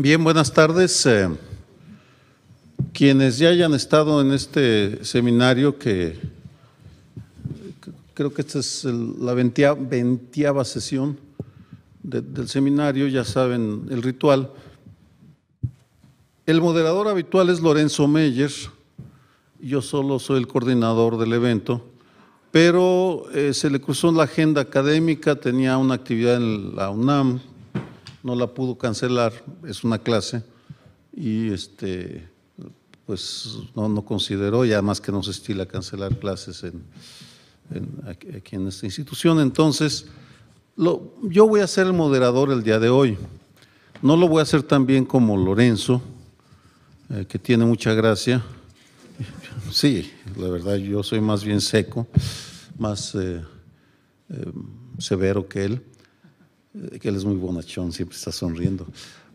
Bien, buenas tardes. Eh, quienes ya hayan estado en este seminario, que creo que esta es la veintiava sesión del seminario, ya saben el ritual. El moderador habitual es Lorenzo Meyer, yo solo soy el coordinador del evento, pero eh, se le cruzó en la agenda académica, tenía una actividad en la UNAM, no la pudo cancelar, es una clase, y este, pues no, no consideró, ya más que no se estila cancelar clases en, aquí en esta institución. Entonces, lo, yo voy a ser el moderador el día de hoy. No lo voy a hacer tan bien como Lorenzo, eh, que tiene mucha gracia. Sí, la verdad yo soy más bien seco, más eh, eh, severo que él que él es muy bonachón, siempre está sonriendo.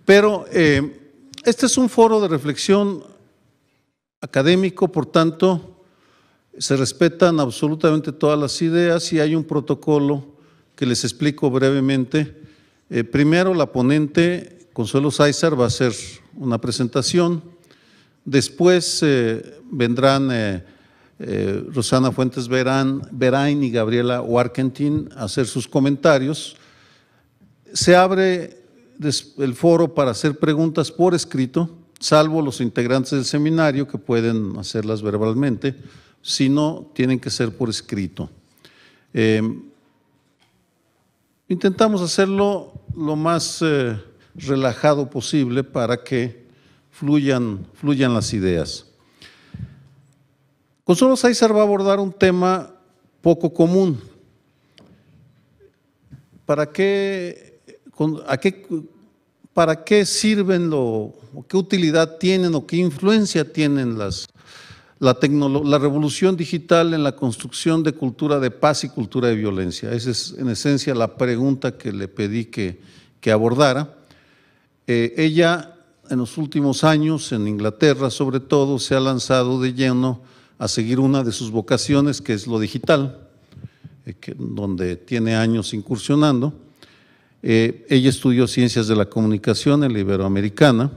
Pero eh, este es un foro de reflexión académico, por tanto, se respetan absolutamente todas las ideas y hay un protocolo que les explico brevemente. Eh, primero, la ponente Consuelo Sáizar va a hacer una presentación. Después eh, vendrán Rosana Fuentes Verán, Verain y Gabriela Warkentin a hacer sus comentarios. Se abre el foro para hacer preguntas por escrito, salvo los integrantes del seminario que pueden hacerlas verbalmente, si no, tienen que ser por escrito. Em, intentamos hacerlo lo más eh, relajado posible para que fluyan, fluyan las ideas. Consuelo Sáizar va a abordar un tema poco común. ¿Para qué ¿para qué sirven lo, qué utilidad tienen o qué influencia tienen las, la, revolución digital en la construcción de cultura de paz y cultura de violencia? Esa es en esencia la pregunta que le pedí que, abordara. Eh, ella en los últimos años, en Inglaterra sobre todo, se ha lanzado de lleno a seguir una de sus vocaciones, que es lo digital, eh, donde tiene años incursionando eh, ella estudió ciencias de la comunicación en la Iberoamericana,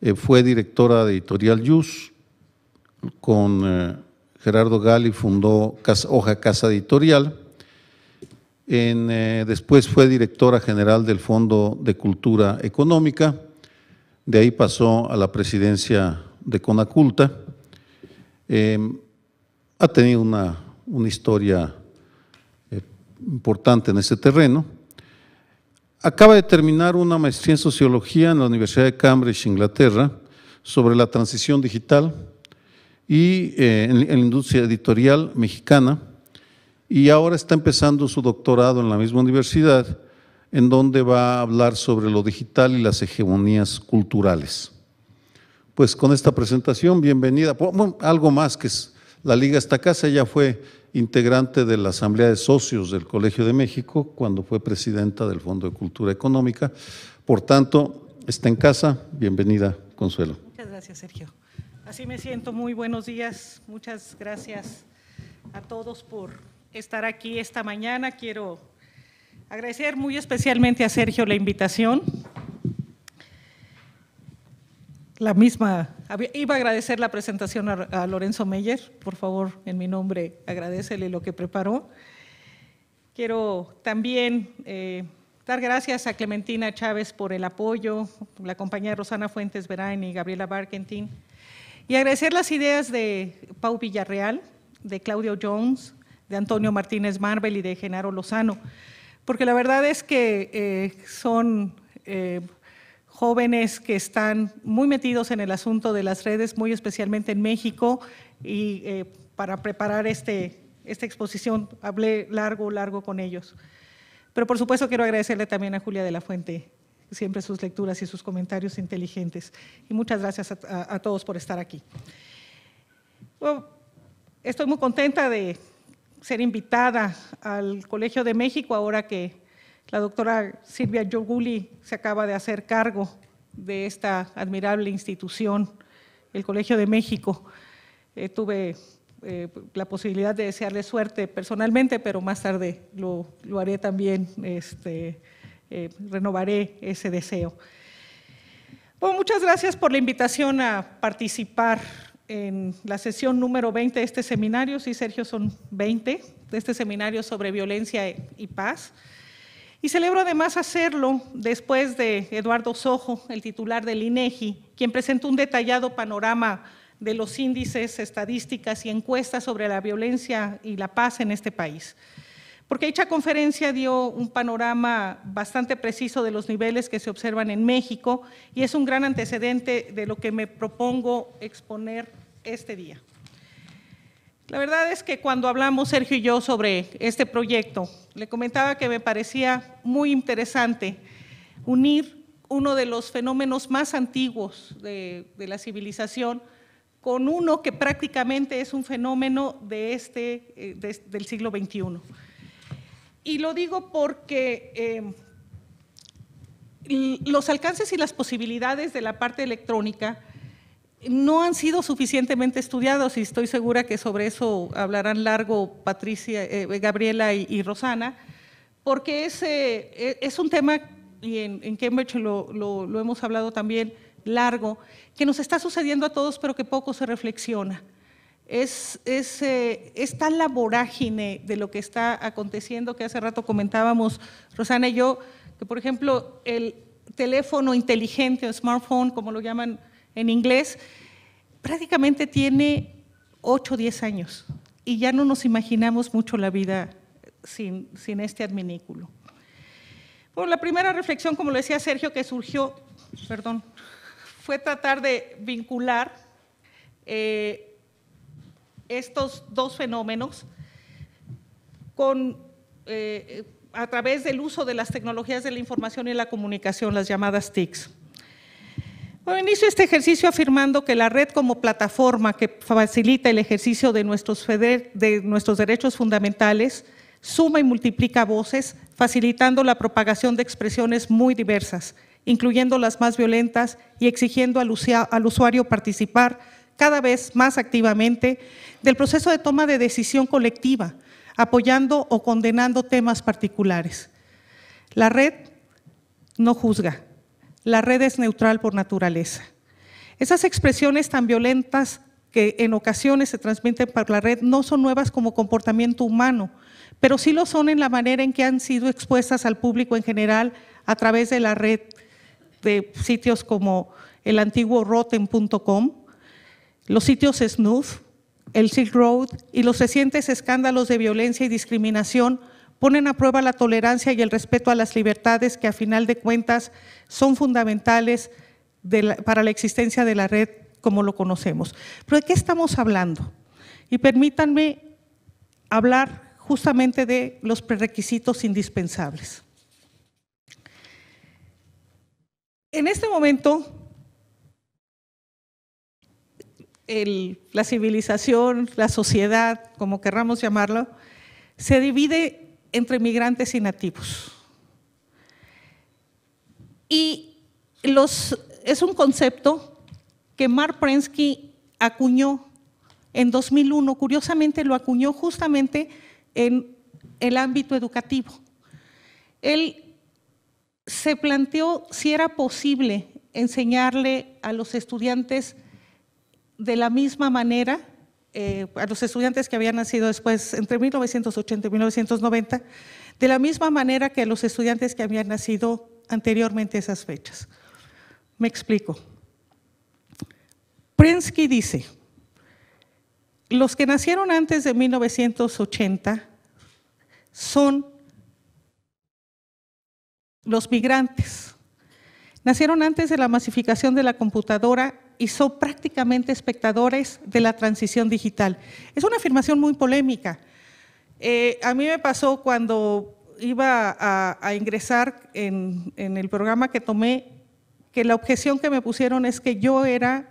eh, fue directora de Editorial Yus, con eh, Gerardo Gali fundó Hoja Casa Editorial, después fue directora general del Fondo de Cultura Económica, de ahí pasó a la presidencia de Conaculta. Em, ha tenido una, una historia importante en ese terreno. Acaba de terminar una maestría en sociología en la Universidad de Cambridge, Inglaterra, sobre la transición digital y eh, en, la industria editorial mexicana. Y ahora está empezando su doctorado en la misma universidad, en donde va a hablar sobre lo digital y las hegemonías culturales. Pues con esta presentación, bienvenida. algo más que es, la Liga Esta Casa, ya fue integrante de la Asamblea de Socios del Colegio de México cuando fue presidenta del Fondo de Cultura Económica. Por tanto, está en casa. Bienvenida, Consuelo. Muchas gracias, Sergio. Así me siento. Muy buenos días. Muchas gracias a todos por estar aquí esta mañana. Quiero agradecer muy especialmente a Sergio la invitación la misma, iba a agradecer la presentación a, Lorenzo Meyer, por favor, en mi nombre, agradecele lo que preparó. Quiero también eh, dar gracias a Clementina Chávez por el apoyo, la compañía de Rosana Fuentes Verán y Gabriela Barkentin, y agradecer las ideas de Pau Villarreal, de Claudio Jones, de Antonio Martínez Marvel y de Genaro Lozano, porque la verdad es que eh, son... Eh, jóvenes que están muy metidos en el asunto de las redes, muy especialmente en México, y eh, para preparar este, esta exposición hablé largo, largo con ellos. Pero por supuesto quiero agradecerle también a Julia de la Fuente siempre sus lecturas y sus comentarios inteligentes. Y muchas gracias a, todos por estar aquí. estoy muy contenta de ser invitada al Colegio de México ahora que la doctora Silvia Yoguli se acaba de hacer cargo de esta admirable institución, el Colegio de México. Eh, tuve eh, la posibilidad de desearle suerte personalmente, pero más tarde lo, haré también, este, eh, renovaré ese deseo. muchas gracias por la invitación a participar en la sesión número 20 de este seminario, sí Sergio, son 20, de este seminario sobre violencia y paz. Y celebro además hacerlo después de Eduardo Sojo, el titular del INEGI, quien presentó un detallado panorama de los índices, estadísticas y encuestas sobre la violencia y la paz en este país. Porque dicha conferencia dio un panorama bastante preciso de los niveles que se observan en México y es un gran antecedente de lo que me propongo exponer este día. La verdad es que cuando hablamos Sergio y yo sobre este proyecto, le comentaba que me parecía muy interesante unir uno de los fenómenos más antiguos de, la civilización con uno que prácticamente es un fenómeno de este, eh, del siglo XXI. Y lo digo porque em, los alcances y las posibilidades de la parte electrónica no han sido suficientemente estudiados y estoy segura que sobre eso hablarán largo Patricia, eh, Gabriela y, Rosana, porque es, e, es un tema, y en, Cambridge lo, lo, hemos hablado también largo, que nos está sucediendo a todos pero que poco se reflexiona. Es, es, la eh, vorágine de lo que está aconteciendo que hace rato comentábamos Rosana y yo, que por ejemplo el teléfono inteligente o smartphone, como lo llaman, en inglés, prácticamente tiene 8 o 10 años y ya no nos imaginamos mucho la vida sin, este adminículo. Bueno, la primera reflexión, como lo decía Sergio, que surgió, perdón, fue tratar de vincular eh, estos dos fenómenos con, eh, a través del uso de las tecnologías de la información y la comunicación, las llamadas TICs inicio este ejercicio afirmando que la red como plataforma que facilita el ejercicio de nuestros, derechos fundamentales suma y multiplica voces, facilitando la propagación de expresiones muy diversas, incluyendo las más violentas y exigiendo al usuario participar cada vez más activamente del proceso de toma de decisión colectiva, apoyando o condenando temas particulares. La red no juzga, la red es neutral por naturaleza. Esas expresiones tan violentas que en ocasiones se transmiten por la red no son nuevas como comportamiento humano, pero sí lo son en la manera en que han sido expuestas al público en general a través de la red de sitios como el antiguo rotten.com, los sitios snuff, el Silk Road y los recientes escándalos de violencia y discriminación ponen a prueba la tolerancia y el respeto a las libertades que a final de cuentas son fundamentales para la existencia de la red como lo conocemos. Pero ¿de qué estamos hablando? Y permítanme hablar justamente de los prerequisitos indispensables. En este momento, la civilización, la sociedad, como querramos llamarlo, se divide entre migrantes y nativos. Y es un concepto que Mark Prensky acuñó en 2001, curiosamente lo acuñó justamente en el ámbito educativo. Él se planteó si era posible enseñarle a los estudiantes de la misma manera eh, a los estudiantes que habían nacido después, entre 1980 y 1990, de la misma manera que a los estudiantes que habían nacido anteriormente a esas fechas. Me explico. Prensky dice, los que nacieron antes de 1980 son los migrantes. Nacieron antes de la masificación de la computadora y son prácticamente espectadores de la transición digital. Es una afirmación muy polémica. Eh, a mí me pasó cuando iba a, ingresar en, el programa que tomé que la objeción que me pusieron es que yo era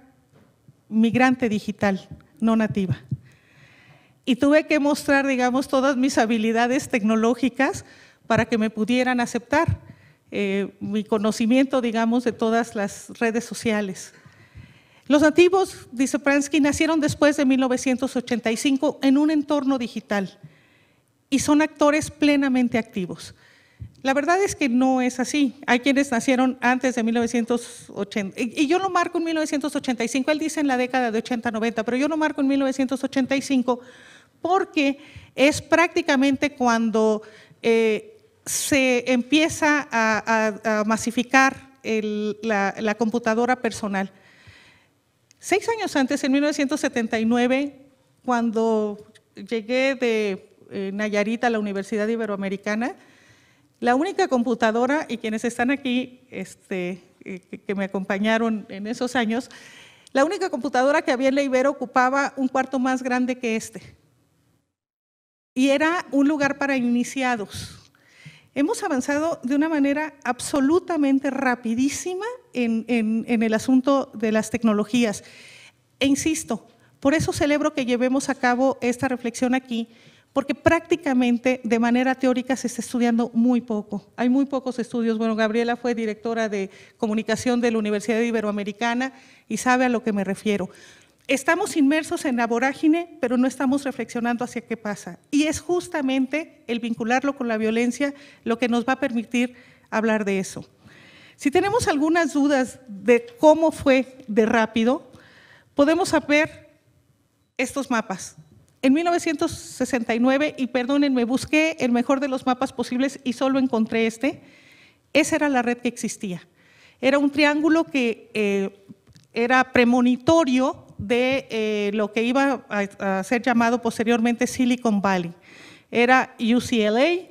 migrante digital, no nativa. Y tuve que mostrar, digamos, todas mis habilidades tecnológicas para que me pudieran aceptar eh, mi conocimiento, digamos, de todas las redes sociales. Los nativos, dice Pransky, nacieron después de 1985 en un entorno digital y son actores plenamente activos. La verdad es que no es así. Hay quienes nacieron antes de 1980, y yo lo marco en 1985, él dice en la década de 80-90, pero yo lo marco en 1985 porque es prácticamente cuando eh, se empieza a, masificar la computadora personal. Seis años antes, en 1979, cuando llegué de eh, Nayarit a la Universidad Iberoamericana, la única computadora, y quienes están aquí, este, eh, que me acompañaron en esos años, la única computadora que había en la Ibero ocupaba un cuarto más grande que este. Y era un lugar para iniciados. Hemos avanzado de una manera absolutamente rapidísima en, en el asunto de las tecnologías. E insisto, por eso celebro que llevemos a cabo esta reflexión aquí, porque prácticamente de manera teórica se está estudiando muy poco. Hay muy pocos estudios. Bueno, Gabriela fue directora de comunicación de la Universidad Iberoamericana y sabe a lo que me refiero. Estamos inmersos en la vorágine, pero no estamos reflexionando hacia qué pasa. Y es justamente el vincularlo con la violencia lo que nos va a permitir hablar de eso. Si tenemos algunas dudas de cómo fue de rápido, podemos ver estos mapas. En 1969, y me busqué el mejor de los mapas posibles y solo encontré este. Esa era la red que existía. Era un triángulo que eh, era premonitorio de eh, lo que iba a, ser llamado posteriormente Silicon Valley. Era UCLA,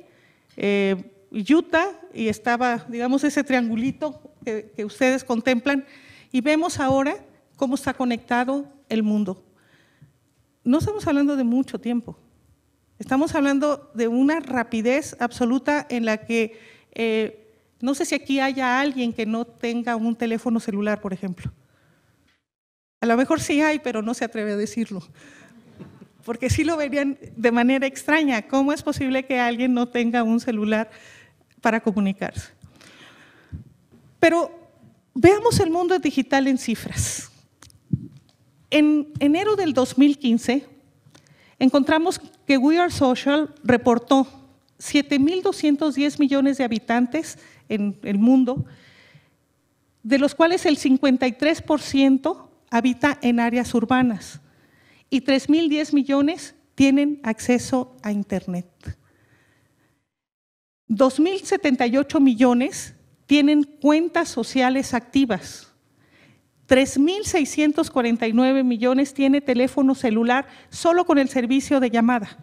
eh, Utah, y estaba, digamos, ese triangulito que, ustedes contemplan, y vemos ahora cómo está conectado el mundo. No estamos hablando de mucho tiempo, estamos hablando de una rapidez absoluta en la que... Eh, no sé si aquí haya alguien que no tenga un teléfono celular, por ejemplo. A lo mejor sí hay, pero no se atreve a decirlo. Porque sí lo verían de manera extraña. ¿Cómo es posible que alguien no tenga un celular para comunicarse? Pero veamos el mundo digital en cifras. En enero del 2015 encontramos que We Are Social reportó 7.210 millones de habitantes en el mundo, de los cuales el 53% habita en áreas urbanas y 3.010 millones tienen acceso a Internet. 2.078 millones tienen cuentas sociales activas. 3.649 millones tiene teléfono celular solo con el servicio de llamada.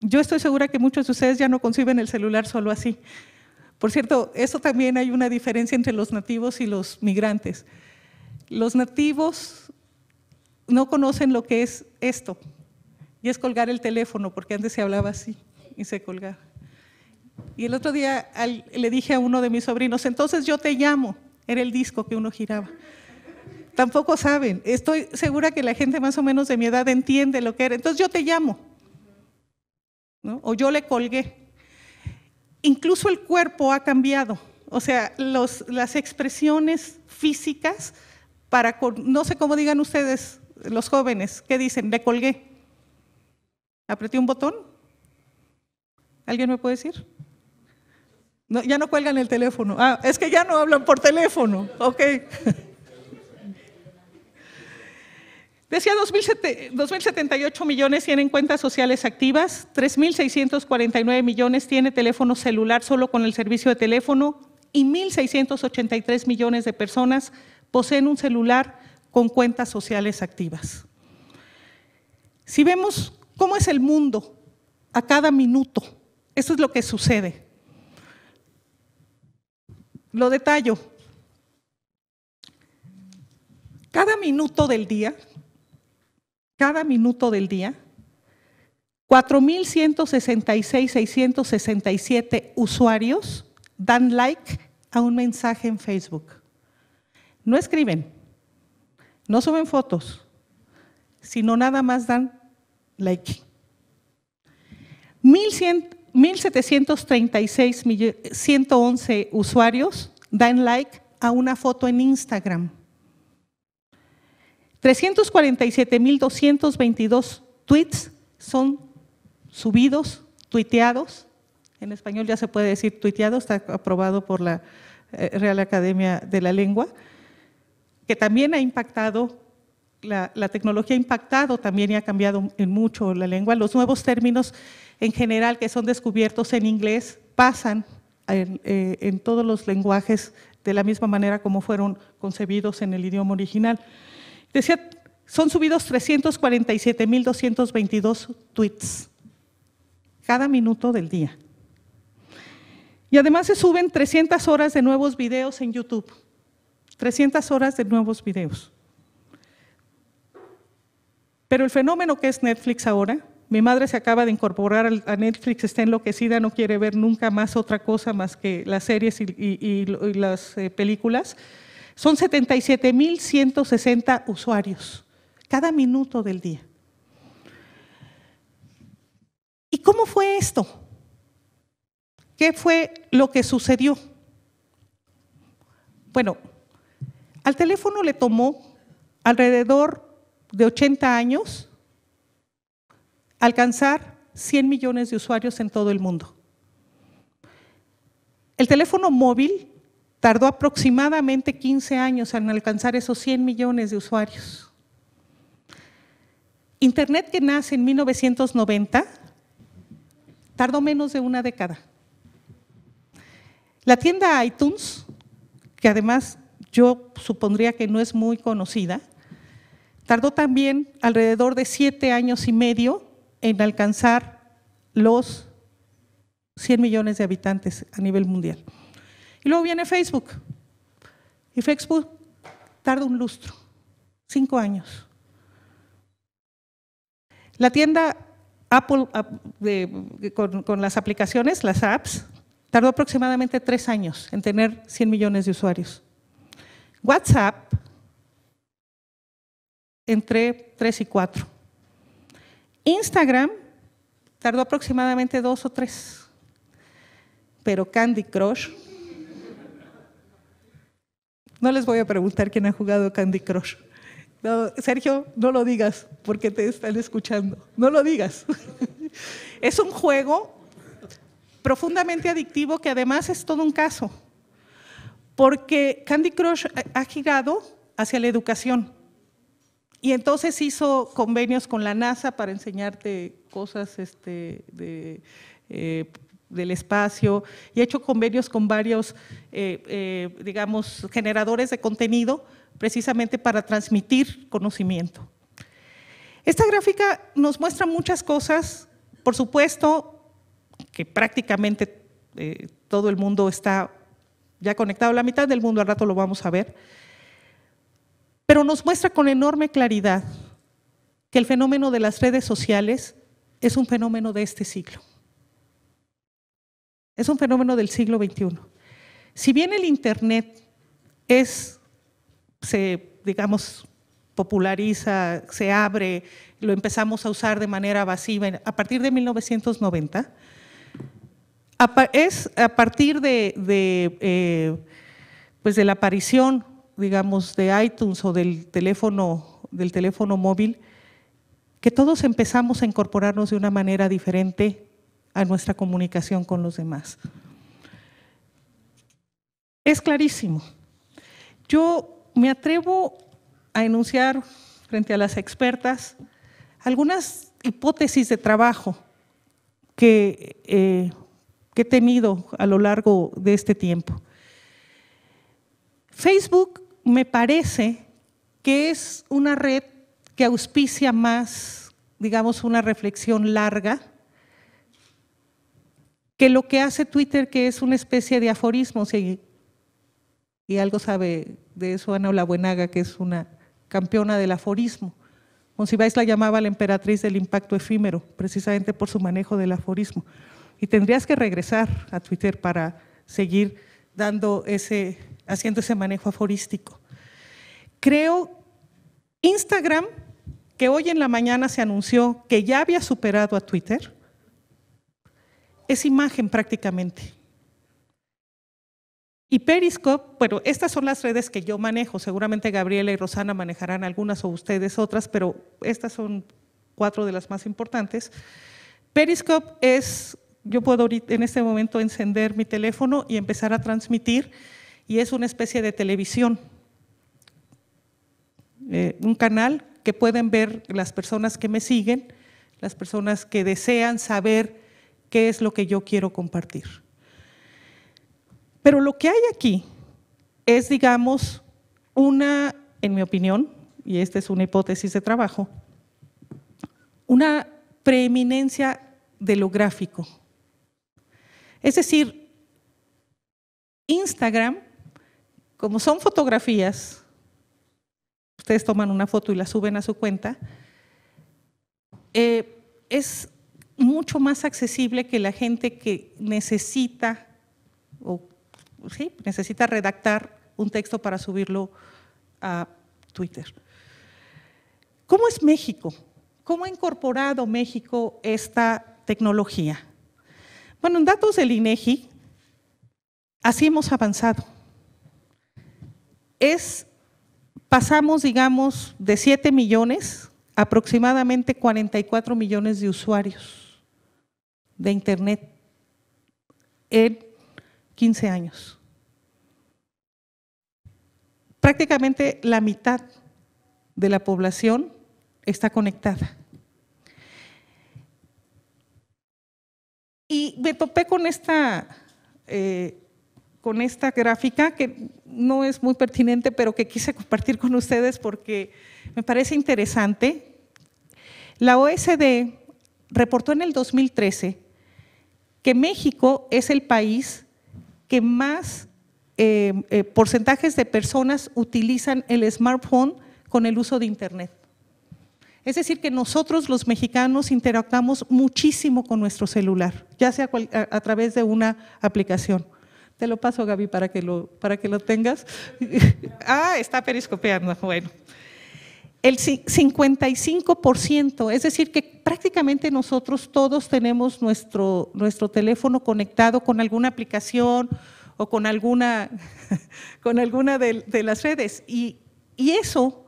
Yo estoy segura que muchos de ustedes ya no conciben el celular solo así. Por cierto, eso también hay una diferencia entre los nativos y los migrantes. Los nativos no conocen lo que es esto, y es colgar el teléfono, porque antes se hablaba así y se colgaba. Y el otro día le dije a uno de mis sobrinos, entonces yo te llamo, era el disco que uno giraba. Tampoco saben, estoy segura que la gente más o menos de mi edad entiende lo que era, entonces yo te llamo, o yo le colgué incluso el cuerpo ha cambiado. O sea, las expresiones físicas para, no sé cómo digan ustedes, los jóvenes, ¿qué dicen? Le colgué. ¿Apreté un botón? ¿Alguien me puede decir? ya no cuelgan el teléfono. Ah, es que ya no hablan por teléfono. Ok. Decía 2.078 millones tienen cuentas sociales activas, 3.649 millones tiene teléfono celular solo con el servicio de teléfono y 1.683 millones de personas poseen un celular con cuentas sociales activas. Si vemos cómo es el mundo a cada minuto, eso es lo que sucede. Lo detallo. Cada minuto del día cada minuto del día, 4.166.667 usuarios dan like a un mensaje en Facebook. No escriben, no suben fotos, sino nada más dan like. 1.736.111 usuarios dan like a una foto en Instagram. 347.222 tweets son subidos, tuiteados. En español ya se puede decir tuiteado, está aprobado por la eh, Real Academia de la Lengua, que también ha impactado, la, tecnología ha impactado también y ha cambiado en mucho la lengua. Los nuevos términos en general que son descubiertos en inglés pasan en eh, todos los lenguajes de la misma manera como fueron concebidos en el idioma original. Decía, son subidos 347.222 tweets cada minuto del día. Y además se suben 300 horas de nuevos videos en YouTube. 300 horas de nuevos videos. Pero el fenómeno que es Netflix ahora, mi madre se acaba de incorporar a Netflix, está enloquecida, no quiere ver nunca más otra cosa más que las series y las eh, películas. Son 77.160 usuarios cada minuto del día. ¿Y cómo fue esto? ¿Qué fue lo que sucedió? Bueno, al teléfono le tomó alrededor de 80 años alcanzar 100 millones de usuarios en todo el mundo. El teléfono móvil Tardó aproximadamente 15 años en alcanzar esos 100 millones de usuarios. Internet que nace en 1990 tardó menos de una década. La tienda iTunes, que además yo supondría que no es muy conocida, tardó también alrededor de siete años y medio en alcanzar los 100 millones de habitantes a nivel mundial. Y luego viene Facebook. Y Facebook tarda un lustro, cinco años. La tienda Apple con, con, las aplicaciones, las apps, tardó aproximadamente tres años en tener 100 millones de usuarios. WhatsApp, entre tres y cuatro. Instagram tardó aproximadamente dos o tres. Pero Candy Crush no les voy a preguntar quién ha jugado Candy Crush. Sergio, no lo digas porque te están escuchando. No lo digas. es un juego profundamente adictivo que además es todo un caso. Porque Candy Crush ha girado hacia la educación. Y entonces hizo convenios con la NASA para enseñarte cosas este, de eh, del espacio y he hecho convenios con varios, eh, eh, digamos, generadores de contenido precisamente para transmitir conocimiento. Esta gráfica nos muestra muchas cosas, por supuesto, que prácticamente eh, todo el mundo está ya conectado, la mitad del mundo al rato lo vamos a ver, pero nos muestra con enorme claridad que el fenómeno de las redes sociales es un fenómeno de este siglo. Es un fenómeno del siglo XXI. Si bien el Internet es, se, digamos, populariza, se abre, lo empezamos a usar de manera masiva a partir de 1990, es a partir de, eh, pues de la aparición, digamos, de iTunes o del teléfono, del teléfono móvil, que todos empezamos a incorporarnos de una manera diferente a nuestra comunicación con los demás. Es clarísimo. Yo me atrevo a enunciar frente a las expertas algunas hipótesis de trabajo eh, que, he tenido a lo largo de este tiempo. Facebook me parece que es una red que auspicia más, digamos, una reflexión larga que lo que hace Twitter, que es una especie de aforismo y, y algo sabe de eso Ana Buenaga, que es una campeona del aforismo. Monsiváis la llamaba la emperatriz del impacto efímero, precisamente por su manejo del aforismo. Y tendrías que regresar a Twitter para seguir dando ese, haciendo ese manejo aforístico. Creo Instagram, que hoy en la mañana se anunció que ya había superado a Twitter, es imagen prácticamente. Y Periscope, bueno, estas son las redes que yo manejo, seguramente Gabriela y Rosana manejarán algunas o ustedes otras, pero estas son cuatro de las más importantes. Periscope es, yo puedo en este momento encender mi teléfono y empezar a transmitir, y es una especie de televisión, eh, un canal que pueden ver las personas que me siguen, las personas que desean saber qué es lo que yo quiero compartir. Pero lo que hay aquí es, digamos, una, en mi opinión, y esta es una hipótesis de trabajo, una preeminencia de lo gráfico. Es decir, Instagram, como son fotografías, ustedes toman una foto y la suben a su cuenta, eh, es mucho más accesible que la gente que necesita o sí, necesita redactar un texto para subirlo a Twitter. ¿Cómo es México? ¿Cómo ha incorporado México esta tecnología? Bueno, en datos del INEGI, e así hemos avanzado. Es, pasamos, digamos, de 7 millones, a aproximadamente 44 millones de usuarios de Internet en 15 años. Prácticamente la mitad de la población está conectada. Y me topé con esta, eh, con esta gráfica que no es muy pertinente, pero que quise compartir con ustedes porque me parece interesante. La OSD reportó en el 2013 que México es el país que más eh, eh, porcentajes de personas utilizan el smartphone con el uso de Internet. Es decir, que nosotros los mexicanos interactuamos muchísimo con nuestro celular, ya sea a, través de una aplicación. Te lo paso, Gaby, para que lo, para que lo tengas. ah, está periscopeando. Bueno el 55%, es decir, que prácticamente nosotros todos tenemos nuestro, nuestro teléfono conectado con alguna aplicación o con alguna, con alguna de, las redes. Y, eso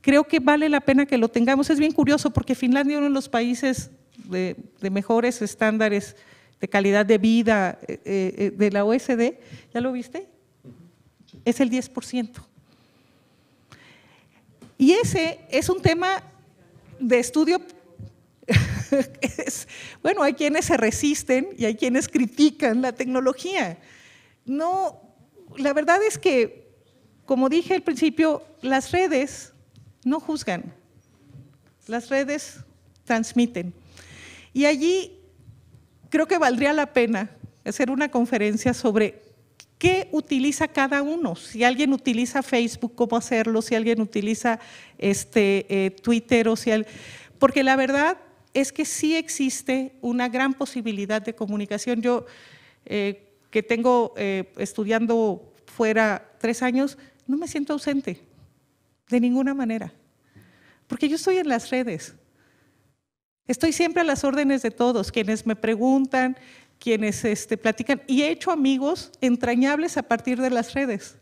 creo que vale la pena que lo tengamos. Es bien curioso porque Finlandia es uno de los países de, mejores estándares de calidad de vida eh, eh, de la OSD. ¿Ya lo viste? Es el 10%. Y ese es un tema de estudio. bueno, hay quienes se resisten y hay quienes critican la tecnología. No, la verdad es que, como dije al principio, las redes no juzgan, las redes transmiten. Y allí creo que valdría la pena hacer una conferencia sobre ¿Qué utiliza cada uno? Si alguien utiliza Facebook, ¿cómo hacerlo? Si alguien utiliza este, eh, Twitter o si... Porque la verdad es que sí existe una gran posibilidad de comunicación. Yo, eh, que tengo eh, estudiando fuera tres años, no me siento ausente, de ninguna manera. Porque yo estoy en las redes. Estoy siempre a las órdenes de todos, quienes me preguntan, quienes este, platican. Y he hecho amigos entrañables a partir de las redes,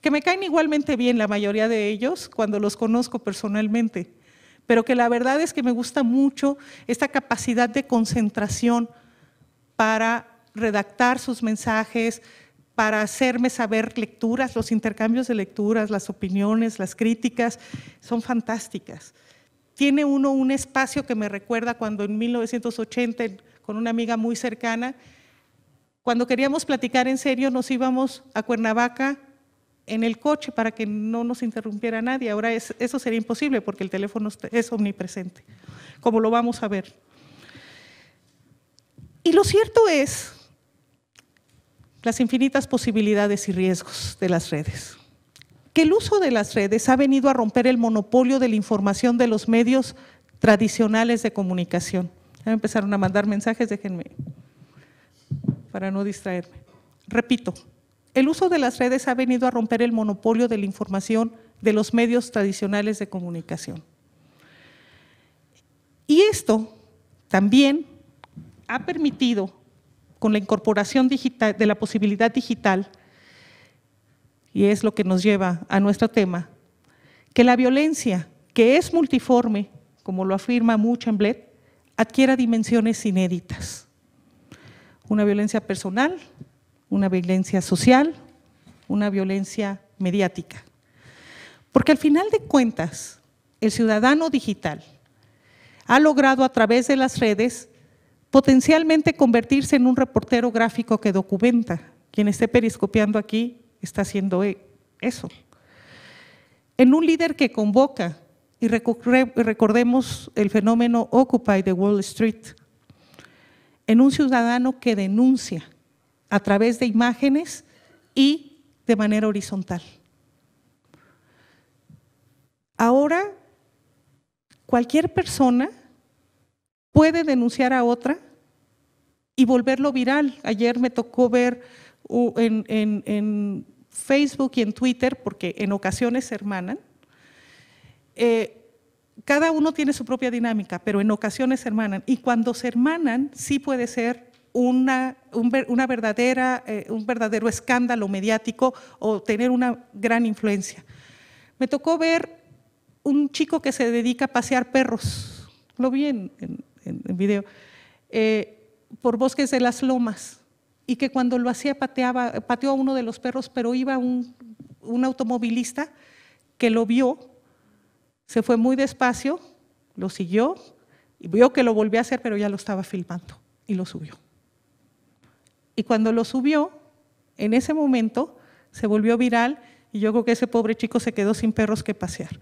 que me caen igualmente bien la mayoría de ellos cuando los conozco personalmente, pero que la verdad es que me gusta mucho esta capacidad de concentración para redactar sus mensajes, para hacerme saber lecturas, los intercambios de lecturas, las opiniones, las críticas, son fantásticas. Tiene uno un espacio que me recuerda cuando en 1980 con una amiga muy cercana. Cuando queríamos platicar en serio, nos íbamos a Cuernavaca en el coche para que no nos interrumpiera nadie. Ahora eso sería imposible porque el teléfono es omnipresente, como lo vamos a ver. Y lo cierto es las infinitas posibilidades y riesgos de las redes. Que el uso de las redes ha venido a romper el monopolio de la información de los medios tradicionales de comunicación empezaron a mandar mensajes, déjenme, para no distraerme. Repito, el uso de las redes ha venido a romper el monopolio de la información de los medios tradicionales de comunicación. Y esto también ha permitido, con la incorporación digital, de la posibilidad digital, y es lo que nos lleva a nuestro tema, que la violencia, que es multiforme, como lo afirma mucho en Bled, adquiera dimensiones inéditas. Una violencia personal, una violencia social, una violencia mediática. Porque al final de cuentas, el ciudadano digital ha logrado a través de las redes potencialmente convertirse en un reportero gráfico que documenta. Quien esté periscopiando aquí está haciendo e-, eso. En un líder que convoca, y recordemos el fenómeno Occupy the Wall Street, en un ciudadano que denuncia a través de imágenes y de manera horizontal. Ahora, cualquier persona puede denunciar a otra y volverlo viral. Ayer me tocó ver uh, en, en Facebook y en Twitter, porque en ocasiones se hermanan, eh, cada uno tiene su propia dinámica, pero en ocasiones se hermanan. Y cuando se hermanan, sí puede ser una, un, una verdadera, eh, un verdadero escándalo mediático o tener una gran influencia. Me tocó ver un chico que se dedica a pasear perros, lo vi en, en, video, eh, por bosques de las lomas, y que cuando lo hacía pateaba, pateó a uno de los perros, pero iba un, un automovilista que lo vio se fue muy despacio, lo siguió, y vio que lo volvió a hacer, pero ya lo estaba filmando, y lo subió. Y cuando lo subió, en ese momento se volvió viral, y yo creo que ese pobre chico se quedó sin perros que pasear.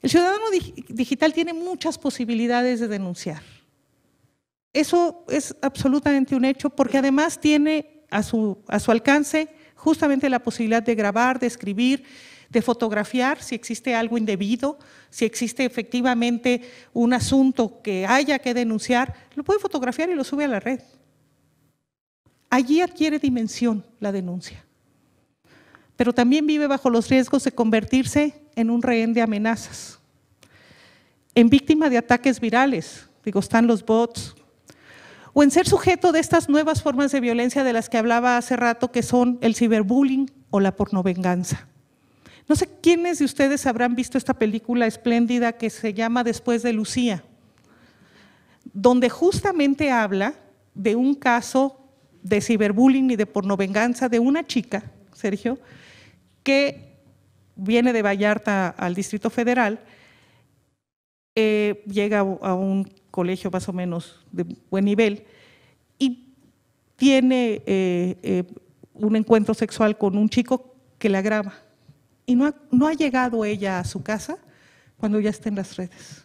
El ciudadano digital tiene muchas posibilidades de denunciar. Eso es absolutamente un hecho, porque además tiene a su, a su alcance justamente la posibilidad de grabar, de escribir, de fotografiar si existe algo indebido, si existe efectivamente un asunto que haya que denunciar, lo puede fotografiar y lo sube a la red. Allí adquiere dimensión la denuncia. Pero también vive bajo los riesgos de convertirse en un rehén de amenazas, en víctima de ataques virales, digo, están los bots, o en ser sujeto de estas nuevas formas de violencia de las que hablaba hace rato, que son el ciberbullying o la pornovenganza. No sé quiénes de ustedes habrán visto esta película espléndida que se llama Después de Lucía, donde justamente habla de un caso de ciberbullying y de pornovenganza de una chica, Sergio, que viene de Vallarta al Distrito Federal, eh, llega a un colegio más o menos de buen nivel y tiene eh, eh, un encuentro sexual con un chico que la graba y no ha, llegado ella a su casa cuando ya está en las redes.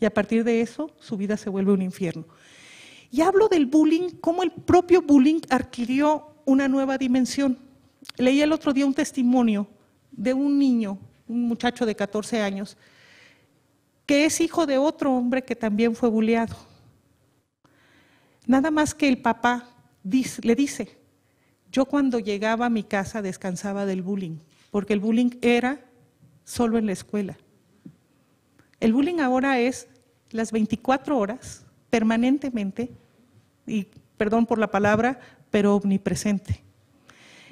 Y a partir de eso, su vida se vuelve un infierno. Y hablo del bullying, cómo el propio bullying adquirió una nueva dimensión. Leí el otro día un testimonio de un niño, un muchacho de 14 años, que es hijo de otro hombre que también fue bulleado. Nada más que el papá le dice, yo cuando llegaba a mi casa descansaba del bullying porque el bullying era solo en la escuela. El bullying ahora es las 24 horas, permanentemente, y perdón por la palabra, pero omnipresente.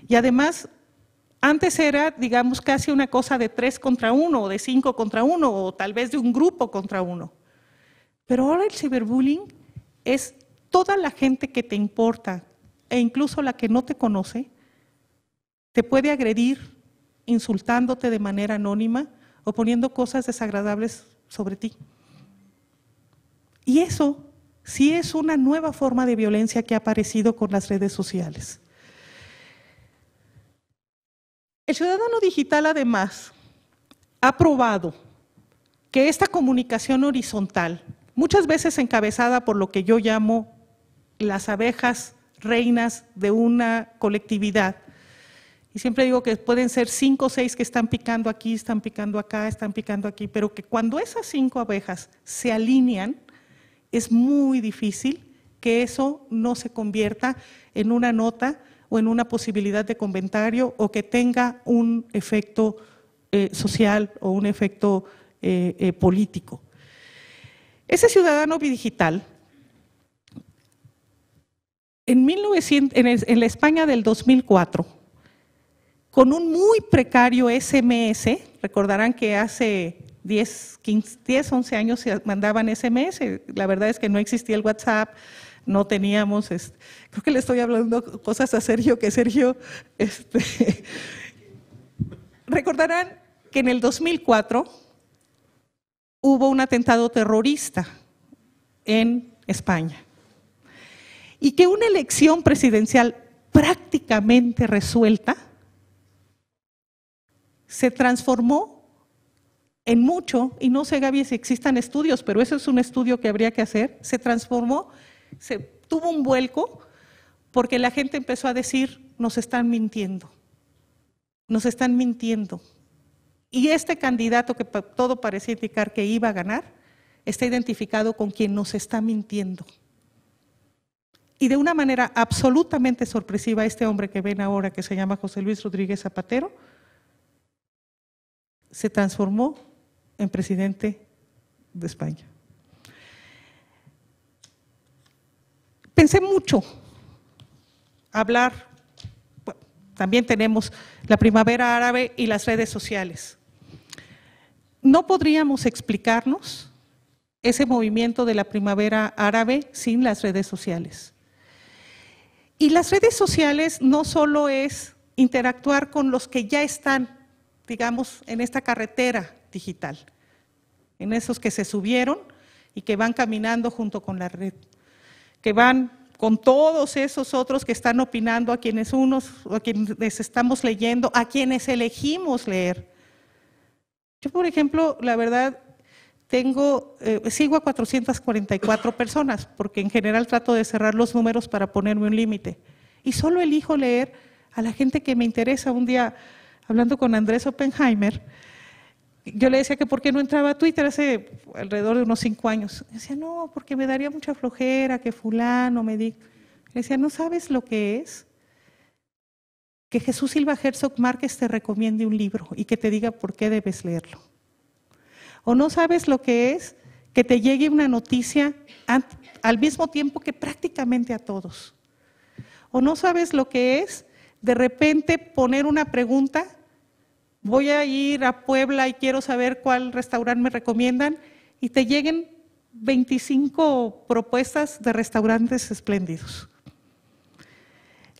Y además, antes era, digamos, casi una cosa de tres contra uno, o de cinco contra uno, o tal vez de un grupo contra uno. Pero ahora el ciberbullying es toda la gente que te importa, e incluso la que no te conoce, te puede agredir, insultándote de manera anónima o poniendo cosas desagradables sobre ti. Y eso sí es una nueva forma de violencia que ha aparecido con las redes sociales. El ciudadano digital además ha probado que esta comunicación horizontal, muchas veces encabezada por lo que yo llamo las abejas reinas de una colectividad, y siempre digo que pueden ser cinco o seis que están picando aquí, están picando acá, están picando aquí, pero que cuando esas cinco abejas se alinean, es muy difícil que eso no se convierta en una nota o en una posibilidad de comentario o que tenga un efecto eh, social o un efecto eh, eh, político. Ese ciudadano bidigital, en, en, en la España del 2004, con un muy precario SMS. Recordarán que hace 10, 10, 11 años se mandaban SMS. La verdad es que no existía el WhatsApp, no teníamos. creo que le estoy hablando cosas a Sergio que Sergio. Este, recordarán que en el 2004 hubo un atentado terrorista en España y que una elección presidencial prácticamente resuelta se transformó en mucho, y no sé Gaby si existan estudios, pero eso es un estudio que habría que hacer, se transformó, se tuvo un vuelco porque la gente empezó a decir, nos están mintiendo, nos están mintiendo. Y este candidato que todo parecía indicar que iba a ganar, está identificado con quien nos está mintiendo. Y de una manera absolutamente sorpresiva, este hombre que ven ahora, que se llama José Luis Rodríguez Zapatero, se transformó en presidente de España. Pensé mucho hablar, también tenemos la primavera árabe y las redes sociales. No podríamos explicarnos ese movimiento de la primavera árabe sin las redes sociales. Y las redes sociales no solo es interactuar con los que ya están digamos, en esta carretera digital, en esos que se subieron y que van caminando junto con la red, que van con todos esos otros que están opinando a quienes unos, a quienes estamos leyendo, a quienes elegimos leer. Yo, por ejemplo, la verdad, tengo, eh, sigo a 444 personas, porque en general trato de cerrar los números para ponerme un límite. Y solo elijo leer a la gente que me interesa. Un día hablando con Andrés Oppenheimer, yo le decía que por qué no entraba a Twitter hace alrededor de unos cinco años. decía, no, porque me daría mucha flojera que fulano me diga. Le decía, ¿no sabes lo que es? Que Jesús Silva Herzog Márquez te recomiende un libro y que te diga por qué debes leerlo. O no sabes lo que es que te llegue una noticia al mismo tiempo que prácticamente a todos. O no sabes lo que es de repente poner una pregunta, voy a ir a Puebla y quiero saber cuál restaurante me recomiendan, y te lleguen 25 propuestas de restaurantes espléndidos.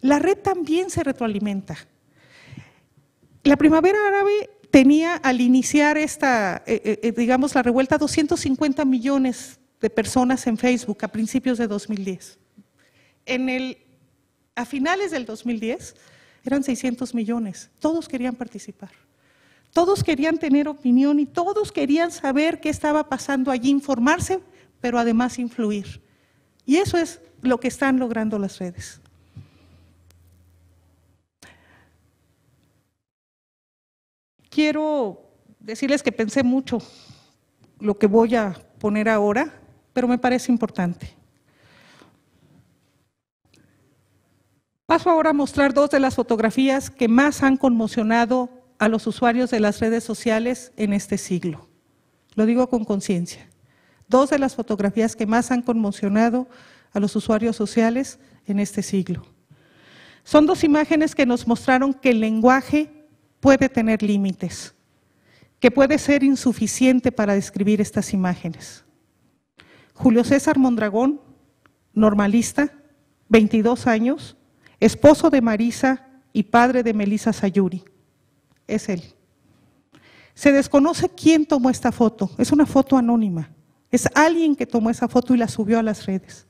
La red también se retroalimenta. La primavera árabe tenía al iniciar esta, eh, eh, eh, digamos, la revuelta, 250 millones de personas en Facebook a principios de 2010. En el, a finales del 2010 eran 600 millones. Todos querían participar. Todos querían tener opinión y todos querían saber qué estaba pasando allí, informarse, pero además influir. Y eso es lo que están logrando las redes. Quiero decirles que pensé mucho lo que voy a poner ahora, pero me parece importante. Paso ahora a mostrar dos de las fotografías que más han conmocionado a los usuarios de las redes sociales en este siglo. Lo digo con conciencia. Dos de las fotografías que más han conmocionado a los usuarios sociales en este siglo. Son dos imágenes que nos mostraron que el lenguaje puede tener límites, que puede ser insuficiente para describir estas imágenes. Julio César Mondragón, normalista, 22 años, esposo de Marisa y padre de Melissa Sayuri. Es él. Se desconoce quién tomó esta foto. Es una foto anónima. Es alguien que tomó esa foto y la subió a las redes.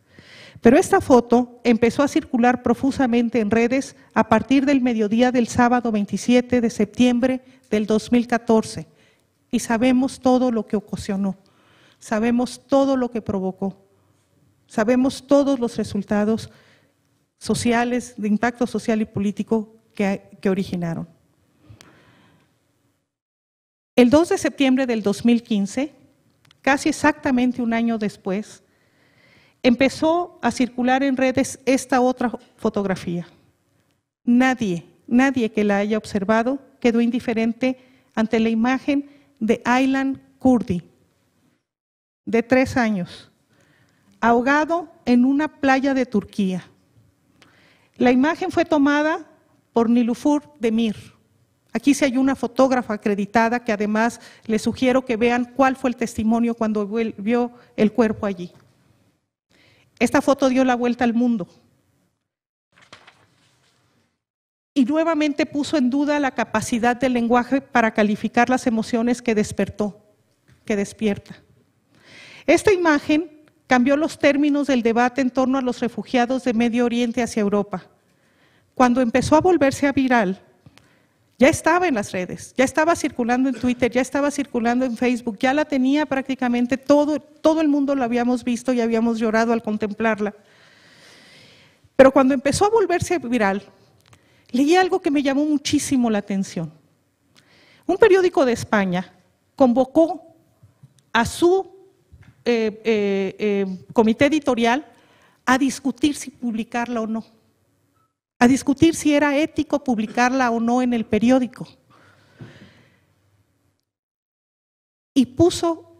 Pero esta foto empezó a circular profusamente en redes a partir del mediodía del sábado 27 de septiembre del 2014. Y sabemos todo lo que ocasionó. Sabemos todo lo que provocó. Sabemos todos los resultados sociales, de impacto social y político que, originaron. El 2 de septiembre del 2015, casi exactamente un año después, empezó a circular en redes esta otra fotografía. Nadie, nadie que la haya observado quedó indiferente ante la imagen de Aylan Kurdi, de tres años, ahogado en una playa de Turquía. La imagen fue tomada por Nilufur Demir. Aquí sí hay una fotógrafa acreditada que además les sugiero que vean cuál fue el testimonio cuando vio el cuerpo allí. Esta foto dio la vuelta al mundo. Y nuevamente puso en duda la capacidad del lenguaje para calificar las emociones que despertó, que despierta. Esta imagen cambió los términos del debate en torno a los refugiados de Medio Oriente hacia Europa cuando empezó a volverse a viral, ya estaba en las redes, ya estaba circulando en Twitter, ya estaba circulando en Facebook, ya la tenía prácticamente todo, todo el mundo la habíamos visto y habíamos llorado al contemplarla. Pero cuando empezó a volverse viral, leí algo que me llamó muchísimo la atención. Un periódico de España convocó a su eh, eh, eh, comité editorial a discutir si publicarla o no a discutir si era ético publicarla o no en el periódico. Y puso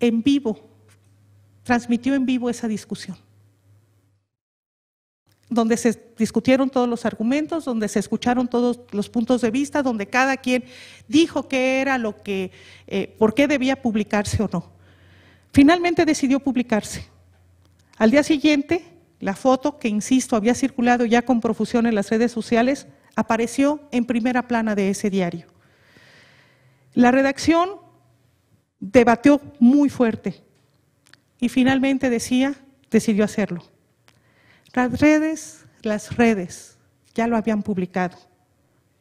en vivo, transmitió en vivo esa discusión, donde se discutieron todos los argumentos, donde se escucharon todos los puntos de vista, donde cada quien dijo qué era lo que, eh, por qué debía publicarse o no. Finalmente decidió publicarse. Al día siguiente la foto que, insisto, había circulado ya con profusión en las redes sociales, apareció en primera plana de ese diario. La redacción debatió muy fuerte y finalmente decía, decidió hacerlo. Las redes, las redes ya lo habían publicado,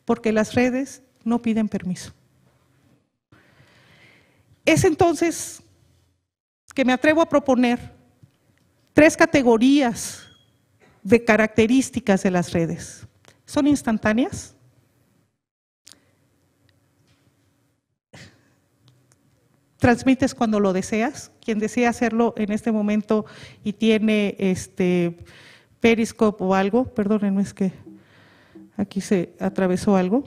porque las redes no piden permiso. Es entonces que me atrevo a proponer tres categorías de características de las redes. ¿Son instantáneas? transmites cuando lo deseas. Quien desea hacerlo en este momento y tiene este Periscope o algo, no es que aquí se atravesó algo.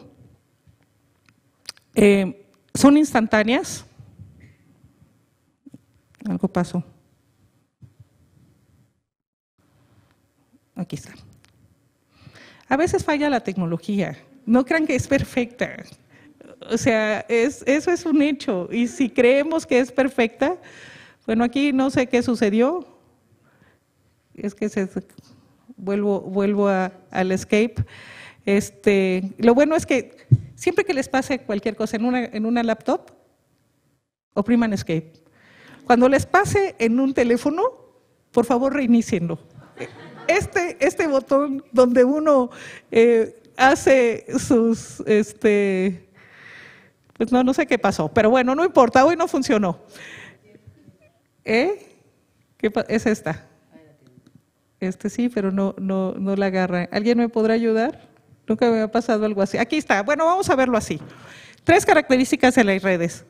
Eh, son instantáneas. Algo pasó. Aquí está. A veces falla la tecnología. No crean que es perfecta. O sea, eso es un hecho. Y si creemos que es perfecta, bueno, aquí no sé qué sucedió. Es que se, vuelvo, vuelvo al escape. Este, lo bueno es que siempre que les pase cualquier cosa en una, en una laptop, opriman escape. Cuando les pase en un teléfono, por favor reinicienlo este, este botón donde uno eh, hace sus, este, pues no, no sé qué pasó, pero bueno, no importa, hoy no funcionó. ¿Eh? ¿Qué es esta? Este sí, pero no, no, no la agarra. ¿Alguien me podrá ayudar? Nunca me ha pasado algo así. Aquí está. Bueno, vamos a verlo así. Tres características de las redes.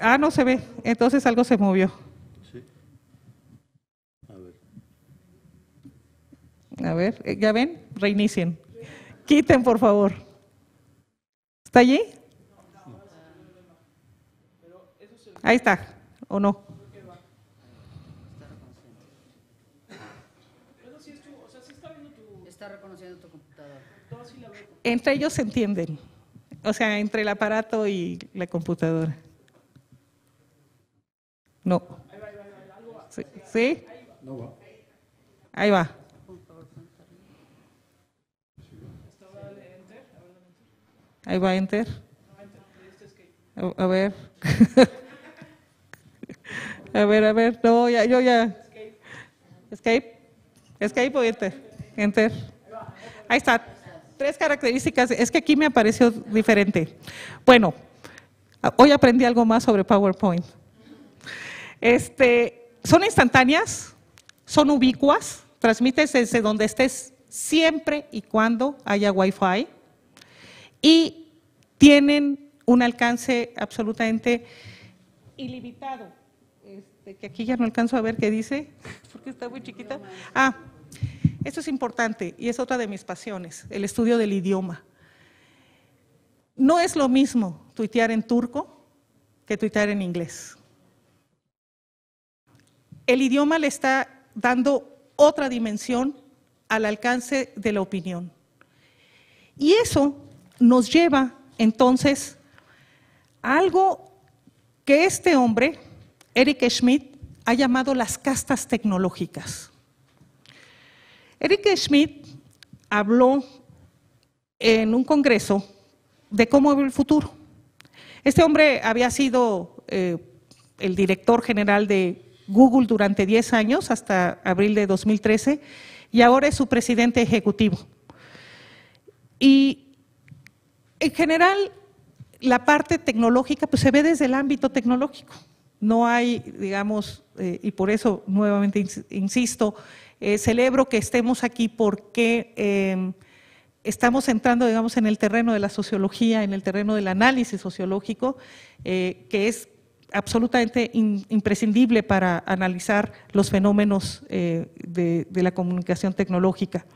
Ah, no se ve. Entonces algo se movió. A ver, eh, ¿ya ven? Reinicien. Quiten, por favor. ¿Está allí? Ahí está, ¿o no? Entre ellos se entienden, o sea, entre el aparato y la computadora. No. ¿Sí? Ahí va. Ahí va. Ahí va Enter. A, ver. a ver, a ver. No, ya, yo ya. Escape. Escape o Enter. Enter. Ahí está. Tres características. Es que aquí me apareció diferente. Bueno, hoy aprendí algo más sobre PowerPoint. Este, son instantáneas, son ubicuas, transmites desde donde estés siempre y cuando haya Wi-Fi y tienen un alcance absolutamente ilimitado. Este, que aquí ya no alcanzo a ver qué dice, porque está muy chiquita. Ah, esto es importante y es otra de mis pasiones, el estudio del idioma. No es lo mismo tuitear en turco que tuitear en inglés. El idioma le está dando otra dimensión al alcance de la opinión. Y eso nos lleva entonces a algo que este hombre, Eric Schmidt, ha llamado las castas tecnológicas. Eric Schmidt habló en un congreso de cómo es el futuro. Este hombre había sido eh, el director general de Google durante 10 años, hasta abril de 2013, y ahora es su presidente ejecutivo. Y en general, la parte tecnológica pues, se ve desde el ámbito tecnológico. No hay, digamos, eh, y por eso nuevamente insisto, eh, celebro que estemos aquí porque em, estamos entrando, digamos, en el terreno de la sociología, en el terreno del análisis sociológico, eh, que es absolutamente imprescindible para analizar los fenómenos de, de la comunicación tecnológica.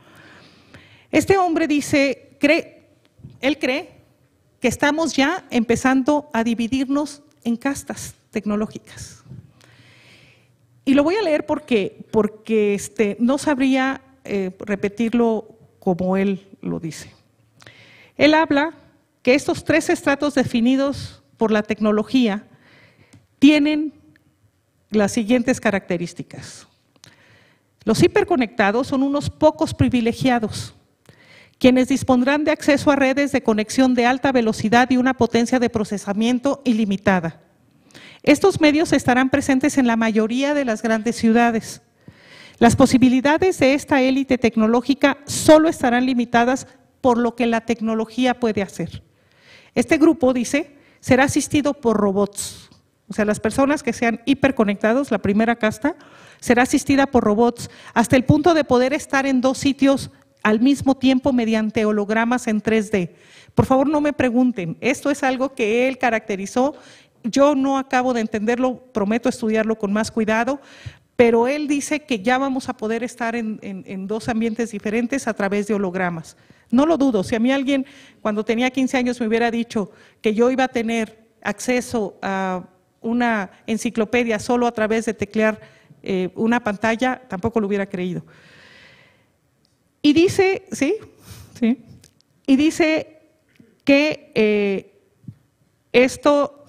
Este hombre dice, cree, él cree que estamos ya empezando a dividirnos en castas tecnológicas. Y lo voy a leer porque, este, no sabría eh, repetirlo como él lo dice. Él habla que estos tres estratos definidos por la tecnología tienen las siguientes características. Los hiperconectados son unos pocos privilegiados quienes dispondrán de acceso a redes de conexión de alta velocidad y una potencia de procesamiento ilimitada. Estos medios estarán presentes en la mayoría de las grandes ciudades. Las posibilidades de esta élite tecnológica solo estarán limitadas por lo que la tecnología puede hacer. Este grupo, dice, será asistido por robots. O sea, las personas que sean hiperconectados, la primera casta, será asistida por robots hasta el punto de poder estar en dos sitios al mismo tiempo mediante hologramas en 3D. Por favor, no me pregunten, esto es algo que él caracterizó. Yo no acabo de entenderlo, prometo estudiarlo con más cuidado, pero él dice que ya vamos a poder estar en, dos ambientes diferentes a través de hologramas. No lo dudo, si a mí alguien cuando tenía 15 años me hubiera dicho que yo iba a tener acceso a una enciclopedia solo a través de teclear eh, una pantalla, tampoco lo hubiera creído. Y dice, sí, sí, y dice que eh, esto,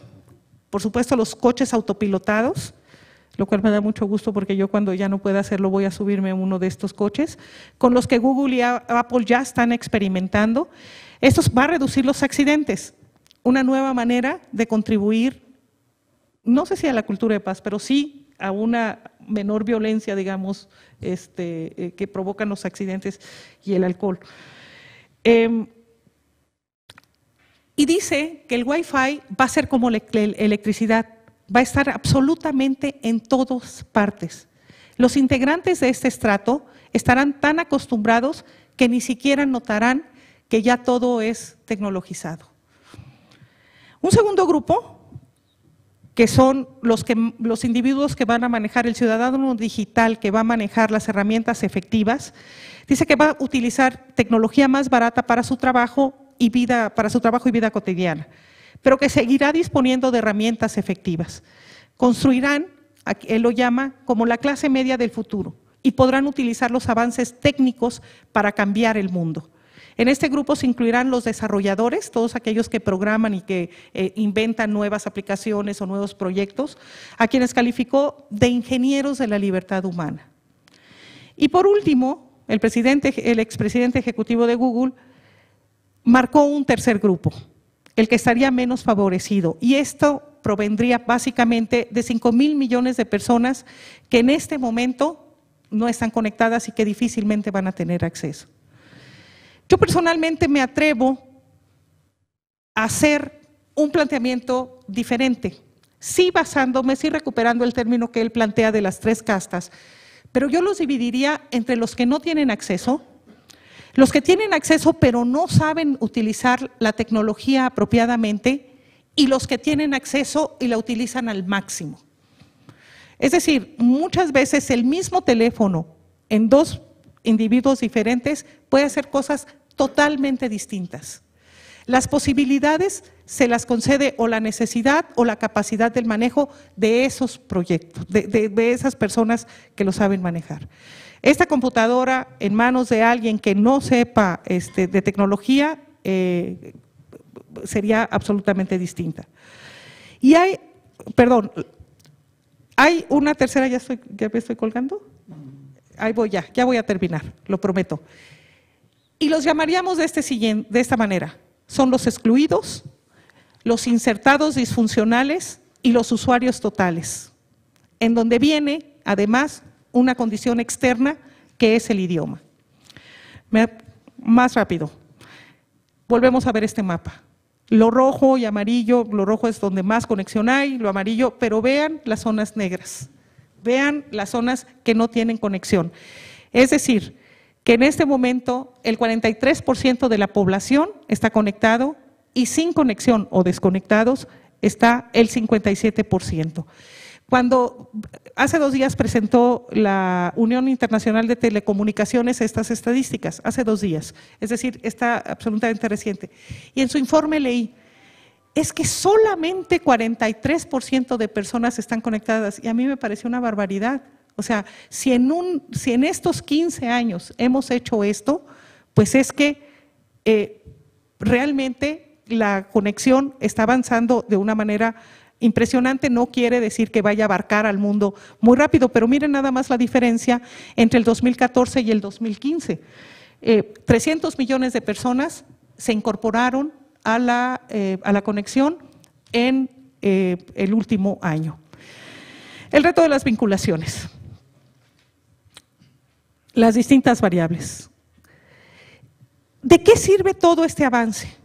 por supuesto, los coches autopilotados, lo cual me da mucho gusto porque yo cuando ya no pueda hacerlo voy a subirme a uno de estos coches, con los que Google y Apple ya están experimentando. Esto va a reducir los accidentes, una nueva manera de contribuir, no sé si a la cultura de paz, pero sí a una menor violencia, digamos, este, eh, que provocan los accidentes y el alcohol. Em, y dice que el Wi-Fi va a ser como la electricidad, va a estar absolutamente en todas partes. Los integrantes de este estrato estarán tan acostumbrados que ni siquiera notarán que ya todo es tecnologizado. Un segundo grupo que son los, que, los individuos que van a manejar, el ciudadano digital que va a manejar las herramientas efectivas, dice que va a utilizar tecnología más barata para su trabajo y vida, para su trabajo y vida cotidiana, pero que seguirá disponiendo de herramientas efectivas. Construirán, él lo llama, como la clase media del futuro y podrán utilizar los avances técnicos para cambiar el mundo. En este grupo se incluirán los desarrolladores, todos aquellos que programan y que eh, inventan nuevas aplicaciones o nuevos proyectos, a quienes calificó de ingenieros de la libertad humana. Y por último, el, presidente, el expresidente ejecutivo de Google marcó un tercer grupo, el que estaría menos favorecido. Y esto provendría básicamente de 5 mil millones de personas que en este momento no están conectadas y que difícilmente van a tener acceso. Yo personalmente me atrevo a hacer un planteamiento diferente, sí basándome, sí recuperando el término que él plantea de las tres castas, pero yo los dividiría entre los que no tienen acceso, los que tienen acceso pero no saben utilizar la tecnología apropiadamente y los que tienen acceso y la utilizan al máximo. Es decir, muchas veces el mismo teléfono en dos individuos diferentes puede hacer cosas totalmente distintas. Las posibilidades se las concede o la necesidad o la capacidad del manejo de esos proyectos, de, esas personas que lo saben manejar. Esta computadora en manos de alguien que no sepa este, de tecnología eh, sería absolutamente distinta. Y hay, perdón, hay una tercera, ya, estoy, ya me estoy colgando. Ahí voy ya, ya voy a terminar, lo prometo. Y los llamaríamos de, este, de esta manera. Son los excluidos, los insertados disfuncionales y los usuarios totales, en donde viene, además, una condición externa que es el idioma. más rápido. Volvemos a ver este mapa. Lo rojo y amarillo, lo rojo es donde más conexión hay, lo amarillo, pero vean las zonas negras, vean las zonas que no tienen conexión. Es decir, que en este momento el 43% de la población está conectado y sin conexión o desconectados está el 57%. Cuando hace dos días presentó la Unión Internacional de Telecomunicaciones estas estadísticas, hace dos días, es decir, está absolutamente reciente. Y en su informe leí, es que solamente 43% de personas están conectadas y a mí me pareció una barbaridad. O sea, si en, estos 15 años hemos hecho esto, pues es que eh, realmente la conexión está avanzando de una manera impresionante, no quiere decir que vaya a abarcar al mundo muy rápido, pero miren nada más la diferencia entre el 2014 y el 2015. 300 eh, millones de personas se incorporaron a la, eh, conexión en el último año. El reto de las vinculaciones las distintas variables. ¿De qué sirve todo este avance?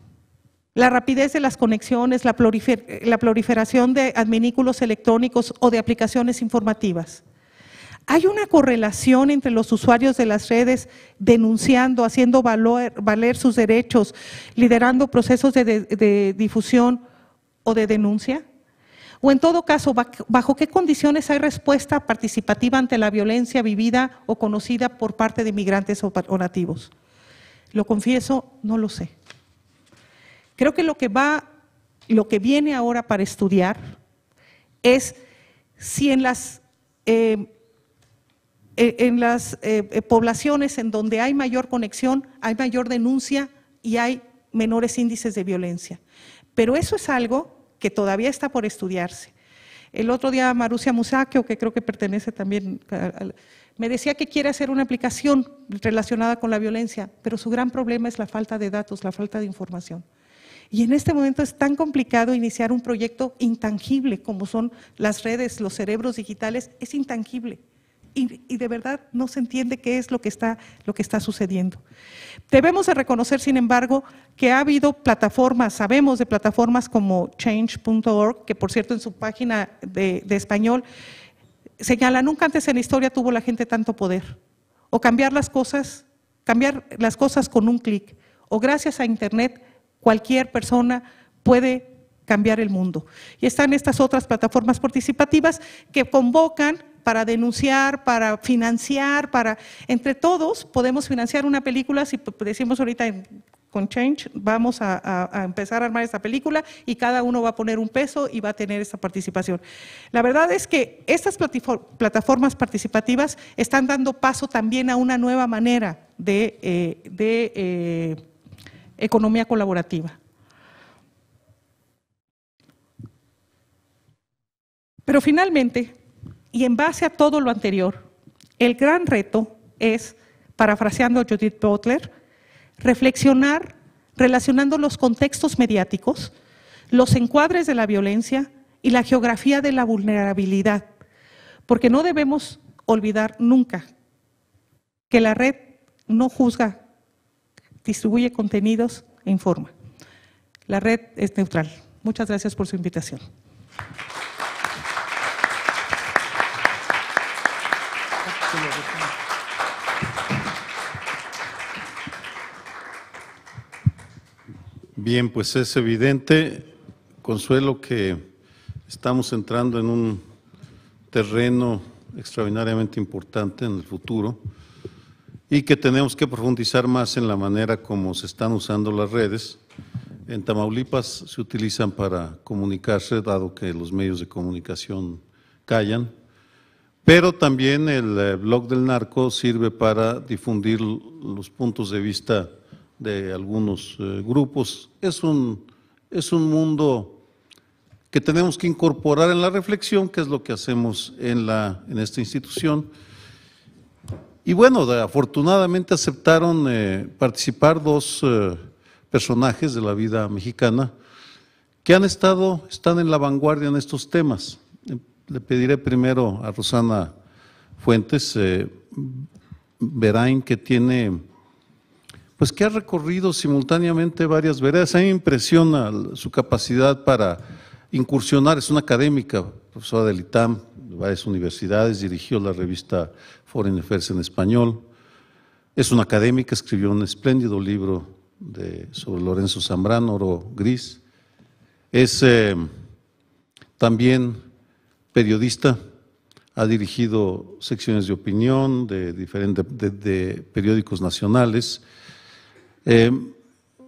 La rapidez de las conexiones, la, proliferación de adminículos electrónicos o de aplicaciones informativas. Hay una correlación entre los usuarios de las redes denunciando, haciendo valer sus derechos, liderando procesos de difusión o de denuncia. O en todo caso, ¿bajo qué condiciones hay respuesta participativa ante la violencia vivida o conocida por parte de migrantes o nativos? Lo confieso, no lo sé. Creo que lo que va, lo que viene ahora para estudiar es si en las, em, e, en las eh, eh, poblaciones en donde hay mayor conexión, hay mayor denuncia y hay menores índices de violencia. Pero eso es algo que todavía está por estudiarse. El otro día Marucia Musacchio, que creo que pertenece también, me decía que quiere hacer una aplicación relacionada con la violencia, pero su gran problema es la falta de datos, la falta de información. Y en este momento es tan complicado iniciar un proyecto intangible como son las redes, los cerebros digitales, es intangible y, de verdad no se entiende qué es lo que, está, lo que está sucediendo. Debemos de reconocer, sin embargo, que ha habido plataformas, sabemos de plataformas como change.org, que por cierto en su página de español señala, nunca antes en la historia tuvo la gente tanto poder, o cambiar las cosas, cambiar las cosas con un clic, o gracias a Internet cualquier persona puede cambiar el mundo. Y están estas otras plataformas participativas que convocan para denunciar, para financiar, para... Entre todos podemos financiar una película, si decimos ahorita con Change, vamos a, empezar a armar esta película y cada uno va a poner un peso y va a tener esta participación. La verdad es que estas plataformas participativas están dando paso también a una nueva manera de, eh, eh, economía colaborativa. Pero finalmente, y en base a todo lo anterior, el gran reto es, parafraseando a Judith Butler, reflexionar relacionando los contextos mediáticos, los encuadres de la violencia y la geografía de la vulnerabilidad, porque no debemos olvidar nunca que la red no juzga, distribuye contenidos e informa. La red es neutral. Muchas gracias por su invitación. Bien, pues es evidente, Consuelo, que estamos entrando en un terreno extraordinariamente importante en el futuro y que tenemos que profundizar más en la manera como se están usando las redes. En Tamaulipas se utilizan para comunicarse, dado que los medios de comunicación callan. Pero también el eh, blog del narco sirve para difundir los puntos de vista de algunos eh, grupos. Es un, mundo que tenemos que incorporar en la reflexión, que es lo que hacemos en, esta institución. Y bueno, afortunadamente aceptaron eh, participar dos personajes de la vida mexicana que han estado, están en la vanguardia en estos temas le pediré primero a Rosana Fuentes eh, Verain, que tiene, pues que ha recorrido simultáneamente varias veredas. A mí me impresiona su capacidad para incursionar, es una académica, profesora del ITAM, de varias universidades, dirigió la revista Foreign Affairs en español. Es una académica, escribió un espléndido libro sobre Lorenzo Zambrano, Oro Gris. Es eh, también periodista, ha dirigido secciones de opinión de, diferentes de, periódicos nacionales. Eh,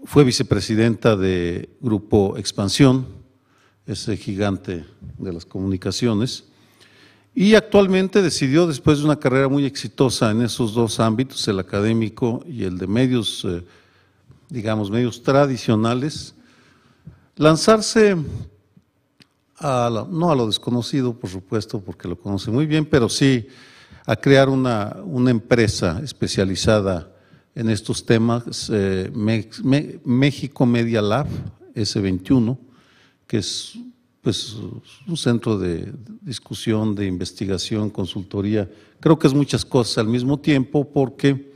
fue vicepresidenta de Grupo Expansión, ese gigante de las comunicaciones, y actualmente decidió, después de una carrera muy exitosa en esos dos ámbitos, el académico y el de medios, eh, digamos, medios tradicionales, lanzarse no a lo desconocido, por supuesto, porque lo conoce muy bien, pero sí a crear una, una empresa especializada en estos temas, eh, México Media Lab S21, que es pues, un centro de discusión, de investigación, consultoría. Creo que es muchas cosas al mismo tiempo porque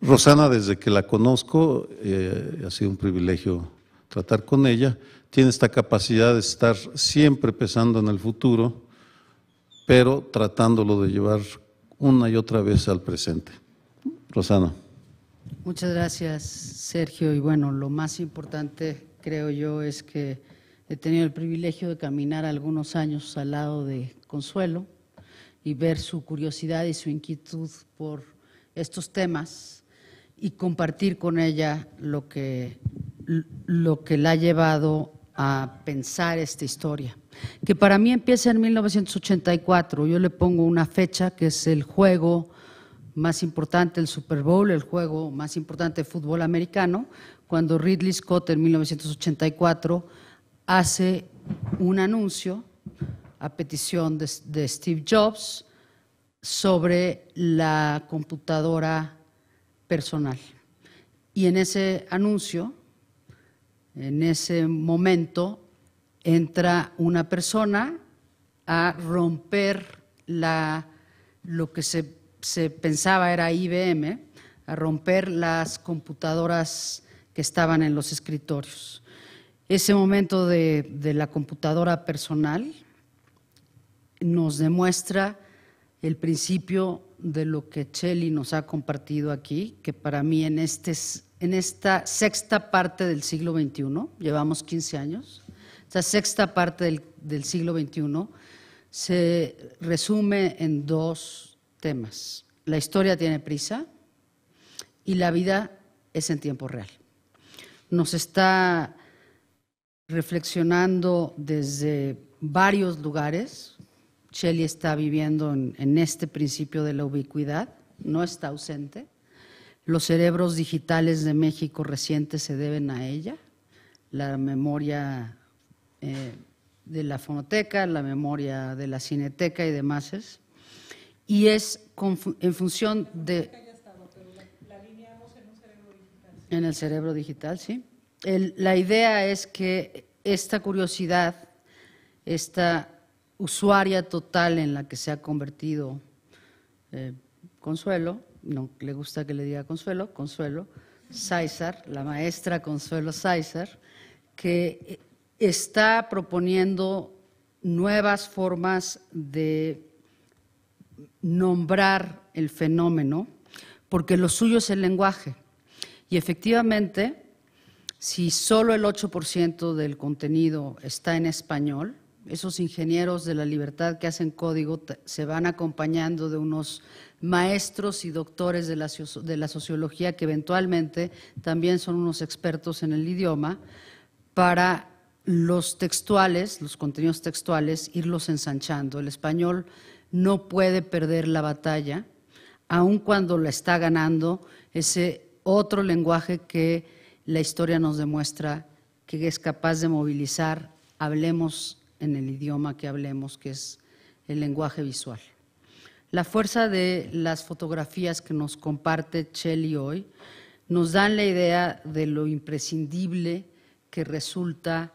Rosana, desde que la conozco, eh, ha sido un privilegio tratar con ella tiene esta capacidad de estar siempre pensando en el futuro, pero tratándolo de llevar una y otra vez al presente. Rosana. Muchas gracias, Sergio. Y bueno, lo más importante, creo yo, es que he tenido el privilegio de caminar algunos años al lado de Consuelo y ver su curiosidad y su inquietud por estos temas y compartir con ella lo que, lo que la ha llevado a pensar esta historia, que para mí empieza en 1984. Yo le pongo una fecha que es el juego más importante, el Super Bowl, el juego más importante de fútbol americano, cuando Ridley Scott en 1984 hace un anuncio a petición de, Steve Jobs sobre la computadora personal. Y en ese anuncio en ese momento entra una persona a romper lo que se, pensaba era IBM, a romper las computadoras que estaban en los escritorios. Ese momento de, la computadora personal nos demuestra el principio de lo que chelly nos ha compartido aquí, que para mí en este en esta sexta parte del siglo XXI, llevamos 15 años, esta sexta parte del, siglo XXI se resume en dos temas. La historia tiene prisa y la vida es en tiempo real. Nos está reflexionando desde varios lugares. Shelley está viviendo en este principio de la ubicuidad, no está ausente. Los cerebros digitales de México recientes se deben a ella, la memoria eh, de la fonoteca, la memoria de la cineteca y demás. Y es en función de... En el cerebro digital, sí. la idea es que esta curiosidad, esta usuaria total en la que se ha convertido eh, Consuelo, no le gusta que le diga Consuelo, Consuelo César, la maestra Consuelo César, que eh, está proponiendo nuevas formas de nombrar el fenómeno, porque lo suyo es el lenguaje. Y efectivamente, si solo el 8% del contenido está en español, esos ingenieros de la libertad que hacen código se van acompañando de unos maestros y doctores de la, sociología que eventualmente también son unos expertos en el idioma para los textuales, los contenidos textuales, irlos ensanchando. El español no puede perder la batalla, aun cuando la está ganando ese otro lenguaje que la historia nos demuestra que es capaz de movilizar, hablemos en el idioma que hablemos, que es el lenguaje visual. La fuerza de las fotografías que nos comparte Shelley hoy nos dan la idea de lo imprescindible que resulta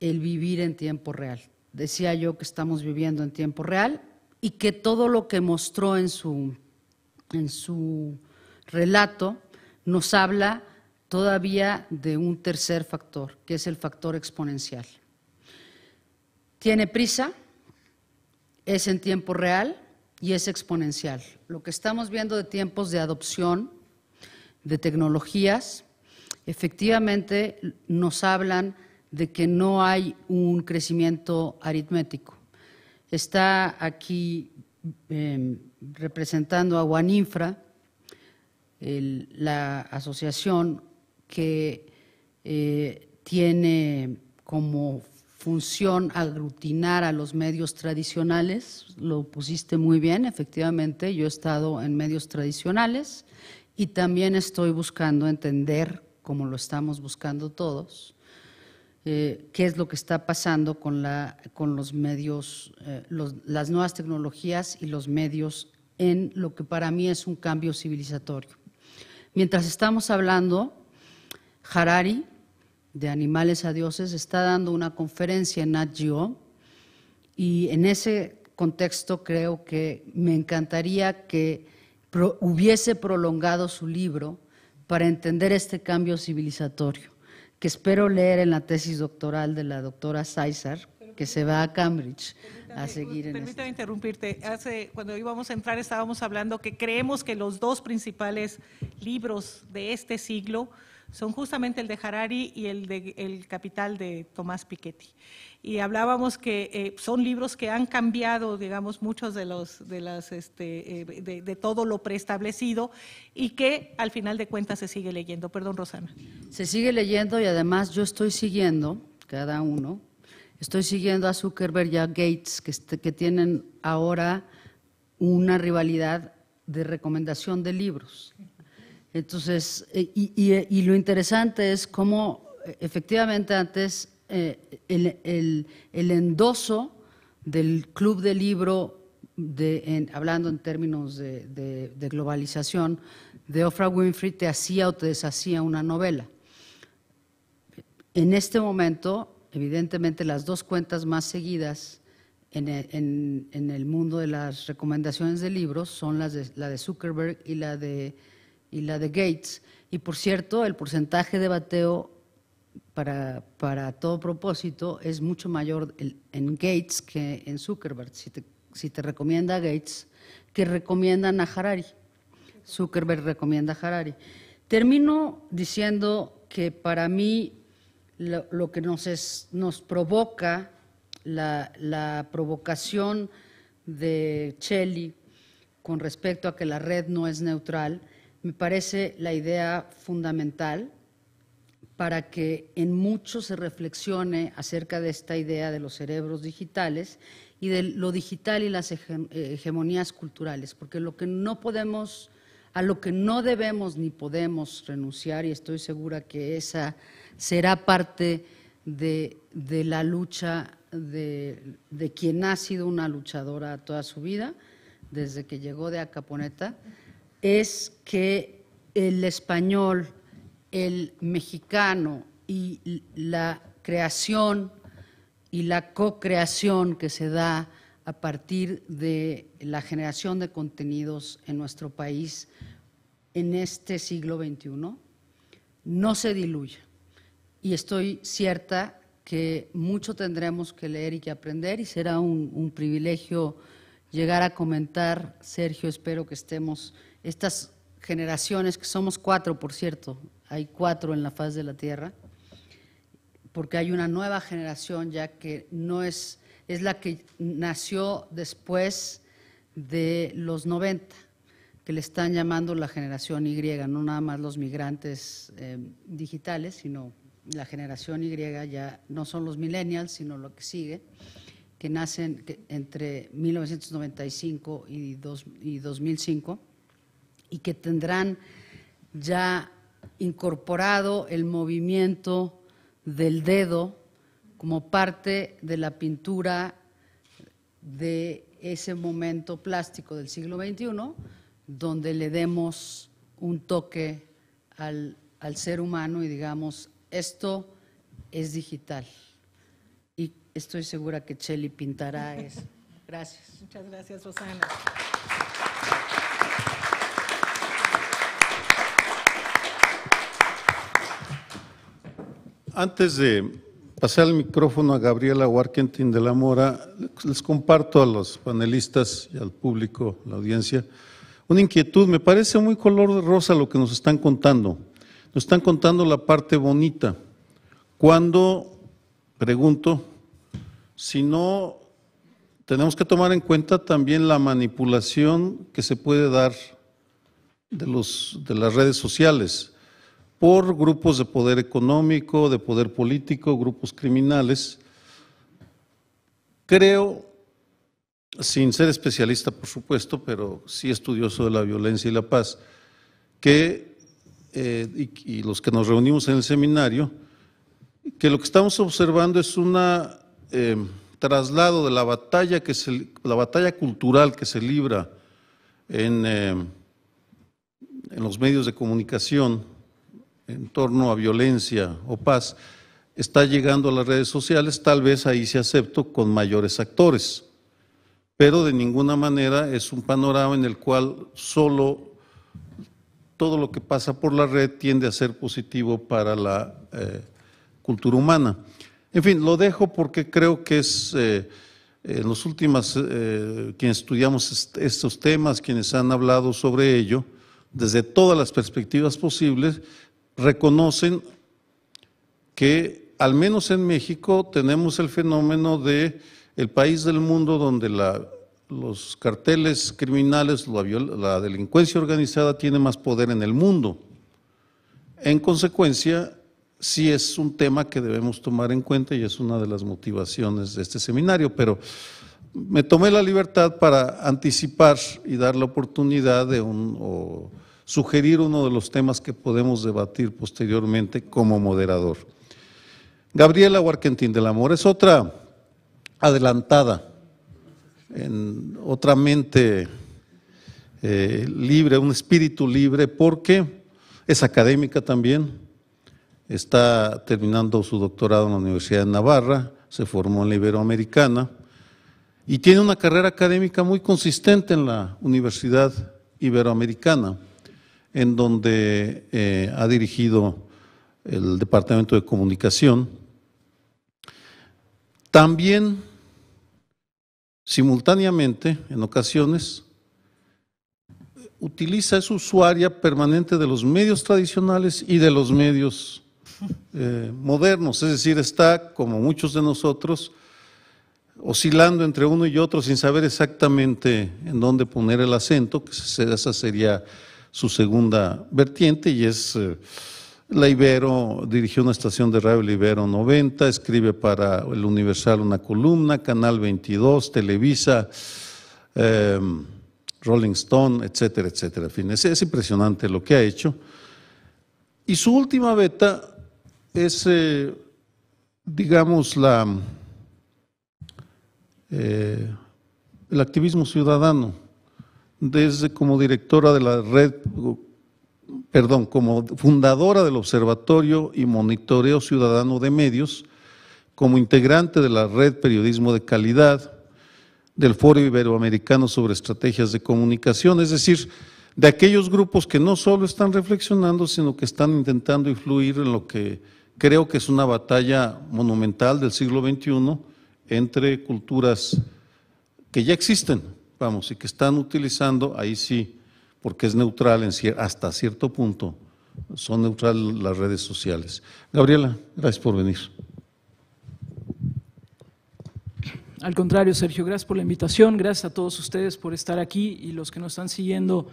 el vivir en tiempo real. Decía yo que estamos viviendo en tiempo real y que todo lo que mostró en su, en su relato nos habla todavía de un tercer factor, que es el factor exponencial. Tiene prisa, es en tiempo real y es exponencial. Lo que estamos viendo de tiempos de adopción, de tecnologías, efectivamente nos hablan de que no hay un crecimiento aritmético. Está aquí em, representando a Guaninfra, la asociación que eh, tiene como función aglutinar a los medios tradicionales, lo pusiste muy bien, efectivamente, yo he estado en medios tradicionales y también estoy buscando entender, como lo estamos buscando todos, eh, qué es lo que está pasando con, con los medios, eh, las nuevas tecnologías y los medios en lo que para mí es un cambio civilizatorio. Mientras estamos hablando, Harari de animales a dioses, está dando una conferencia en Nat y en ese contexto creo que me encantaría que hubiese prolongado su libro para entender este cambio civilizatorio, que espero leer en la tesis doctoral de la doctora Saizar, que se va a Cambridge a seguir en Permítame interrumpirte. Hace, cuando íbamos a entrar estábamos hablando que creemos que los dos principales libros de este siglo son justamente el de Harari y el de El Capital de Tomás Piketty. Y hablábamos que eh, son libros que han cambiado, digamos, muchos de los de las este, eh, de, todo lo preestablecido y que al final de cuentas se sigue leyendo. Perdón, Rosana. Se sigue leyendo y además yo estoy siguiendo cada uno. Estoy siguiendo a Zuckerberg y a Gates que este, tienen ahora una rivalidad de recomendación de libros. Entonces, eh, eh, y, lo interesante es cómo eh, efectivamente antes el, endoso del club de libro, de, hablando en términos de, globalización, de Ofra Winfrey te hacía o te deshacía una novela. En este momento, evidentemente, las dos cuentas más seguidas en el, en el mundo de las recomendaciones de libros son las de, la de Zuckerberg y la de y la de Gates. Y por cierto, el porcentaje de bateo para, todo propósito es mucho mayor en Gates que en Zuckerberg. Si te, recomienda Gates, que recomiendan a Harari. Zuckerberg recomienda a Harari. Termino diciendo que para mí lo, que nos, nos provoca la, la provocación de Shelley con respecto a que la red no es neutral me parece la idea fundamental para que en mucho se reflexione acerca de esta idea de los cerebros digitales y de lo digital y las hegemonías culturales, porque lo que no podemos, a lo que no debemos ni podemos renunciar, y estoy segura que esa será parte de, la lucha de, de, quien ha sido una luchadora toda su vida, desde que llegó de Acaponeta, es que el español, el mexicano y la creación y la co-creación que se da a partir de la generación de contenidos en nuestro país en este siglo XXI no se diluye. Y estoy cierta que mucho tendremos que leer y que aprender y será un, un privilegio llegar a comentar. Sergio, espero que estemos estas generaciones, que somos cuatro, por cierto, hay cuatro en la faz de la Tierra, porque hay una nueva generación ya que no es, es la que nació después de los 90, que le están llamando la generación Y, no nada más los migrantes eh, digitales, sino la generación Y ya no son los millennials, sino lo que sigue, que nacen entre 1995 y, y 2005 y que tendrán ya incorporado el movimiento del dedo como parte de la pintura de ese momento plástico del siglo XXI, donde le demos un toque al, ser humano y digamos, esto es digital. Y estoy segura que Chelly pintará eso. Gracias. Muchas gracias, Rosana. Antes de pasar el micrófono a Gabriela Warkentin de la Mora, les comparto a los panelistas y al público, la audiencia, una inquietud. Me parece muy color de rosa lo que nos están contando. Nos están contando la parte bonita. Cuando, pregunto, si no tenemos que tomar en cuenta también la manipulación que se puede dar de, los, de las redes sociales por grupos de poder económico, de poder político, grupos criminales. Creo, sin ser especialista por supuesto, pero sí estudioso de la violencia y la paz, que, eh, y, los que nos reunimos en el seminario, que lo que estamos observando es un eh, traslado de la batalla, que se, la batalla cultural que se libra en, eh, en los medios de comunicación en torno a violencia o paz está llegando a las redes sociales, tal vez ahí se acepto con mayores actores, pero de ninguna manera es un panorama en el cual solo todo lo que pasa por la red tiende a ser positivo para la eh, cultura humana. En fin, lo dejo porque creo que es, eh, en los últimos, eh, quienes estudiamos estos temas, quienes han hablado sobre ello, desde todas las perspectivas posibles, reconocen que al menos en México tenemos el fenómeno de el país del mundo donde la, los carteles criminales, la, delincuencia organizada tiene más poder en el mundo. En consecuencia, sí es un tema que debemos tomar en cuenta y es una de las motivaciones de este seminario, pero me tomé la libertad para anticipar y dar la oportunidad de un sugerir uno de los temas que podemos debatir posteriormente como moderador. Gabriela Huarquentín del Amor es otra adelantada, en otra mente eh, libre, un espíritu libre, porque es académica también, está terminando su doctorado en la Universidad de Navarra, se formó en la Iberoamericana y tiene una carrera académica muy consistente en la Universidad Iberoamericana en donde eh, ha dirigido el Departamento de Comunicación. También, simultáneamente, en ocasiones, utiliza, es usuaria permanente de los medios tradicionales y de los medios eh, modernos, es decir, está, como muchos de nosotros, oscilando entre uno y otro sin saber exactamente en dónde poner el acento, que esa sería su segunda vertiente y es... Eh, la Ibero dirigió una estación de radio, Ibero 90, escribe para el Universal una columna, Canal 22, Televisa, em, Rolling Stone, etcétera, etcétera. En fin, es, impresionante lo que ha hecho. Y su última beta es, eh, digamos, la, eh, el activismo ciudadano desde como directora de la red, perdón, como fundadora del Observatorio y Monitoreo Ciudadano de Medios, como integrante de la red Periodismo de Calidad, del Foro Iberoamericano sobre Estrategias de Comunicación, es decir, de aquellos grupos que no solo están reflexionando, sino que están intentando influir en lo que creo que es una batalla monumental del siglo XXI entre culturas que ya existen, vamos, y que están utilizando, ahí sí, porque es neutral en hasta cierto punto, son neutrales las redes sociales. Gabriela, gracias por venir. Al contrario, Sergio, gracias por la invitación, gracias a todos ustedes por estar aquí y los que nos están siguiendo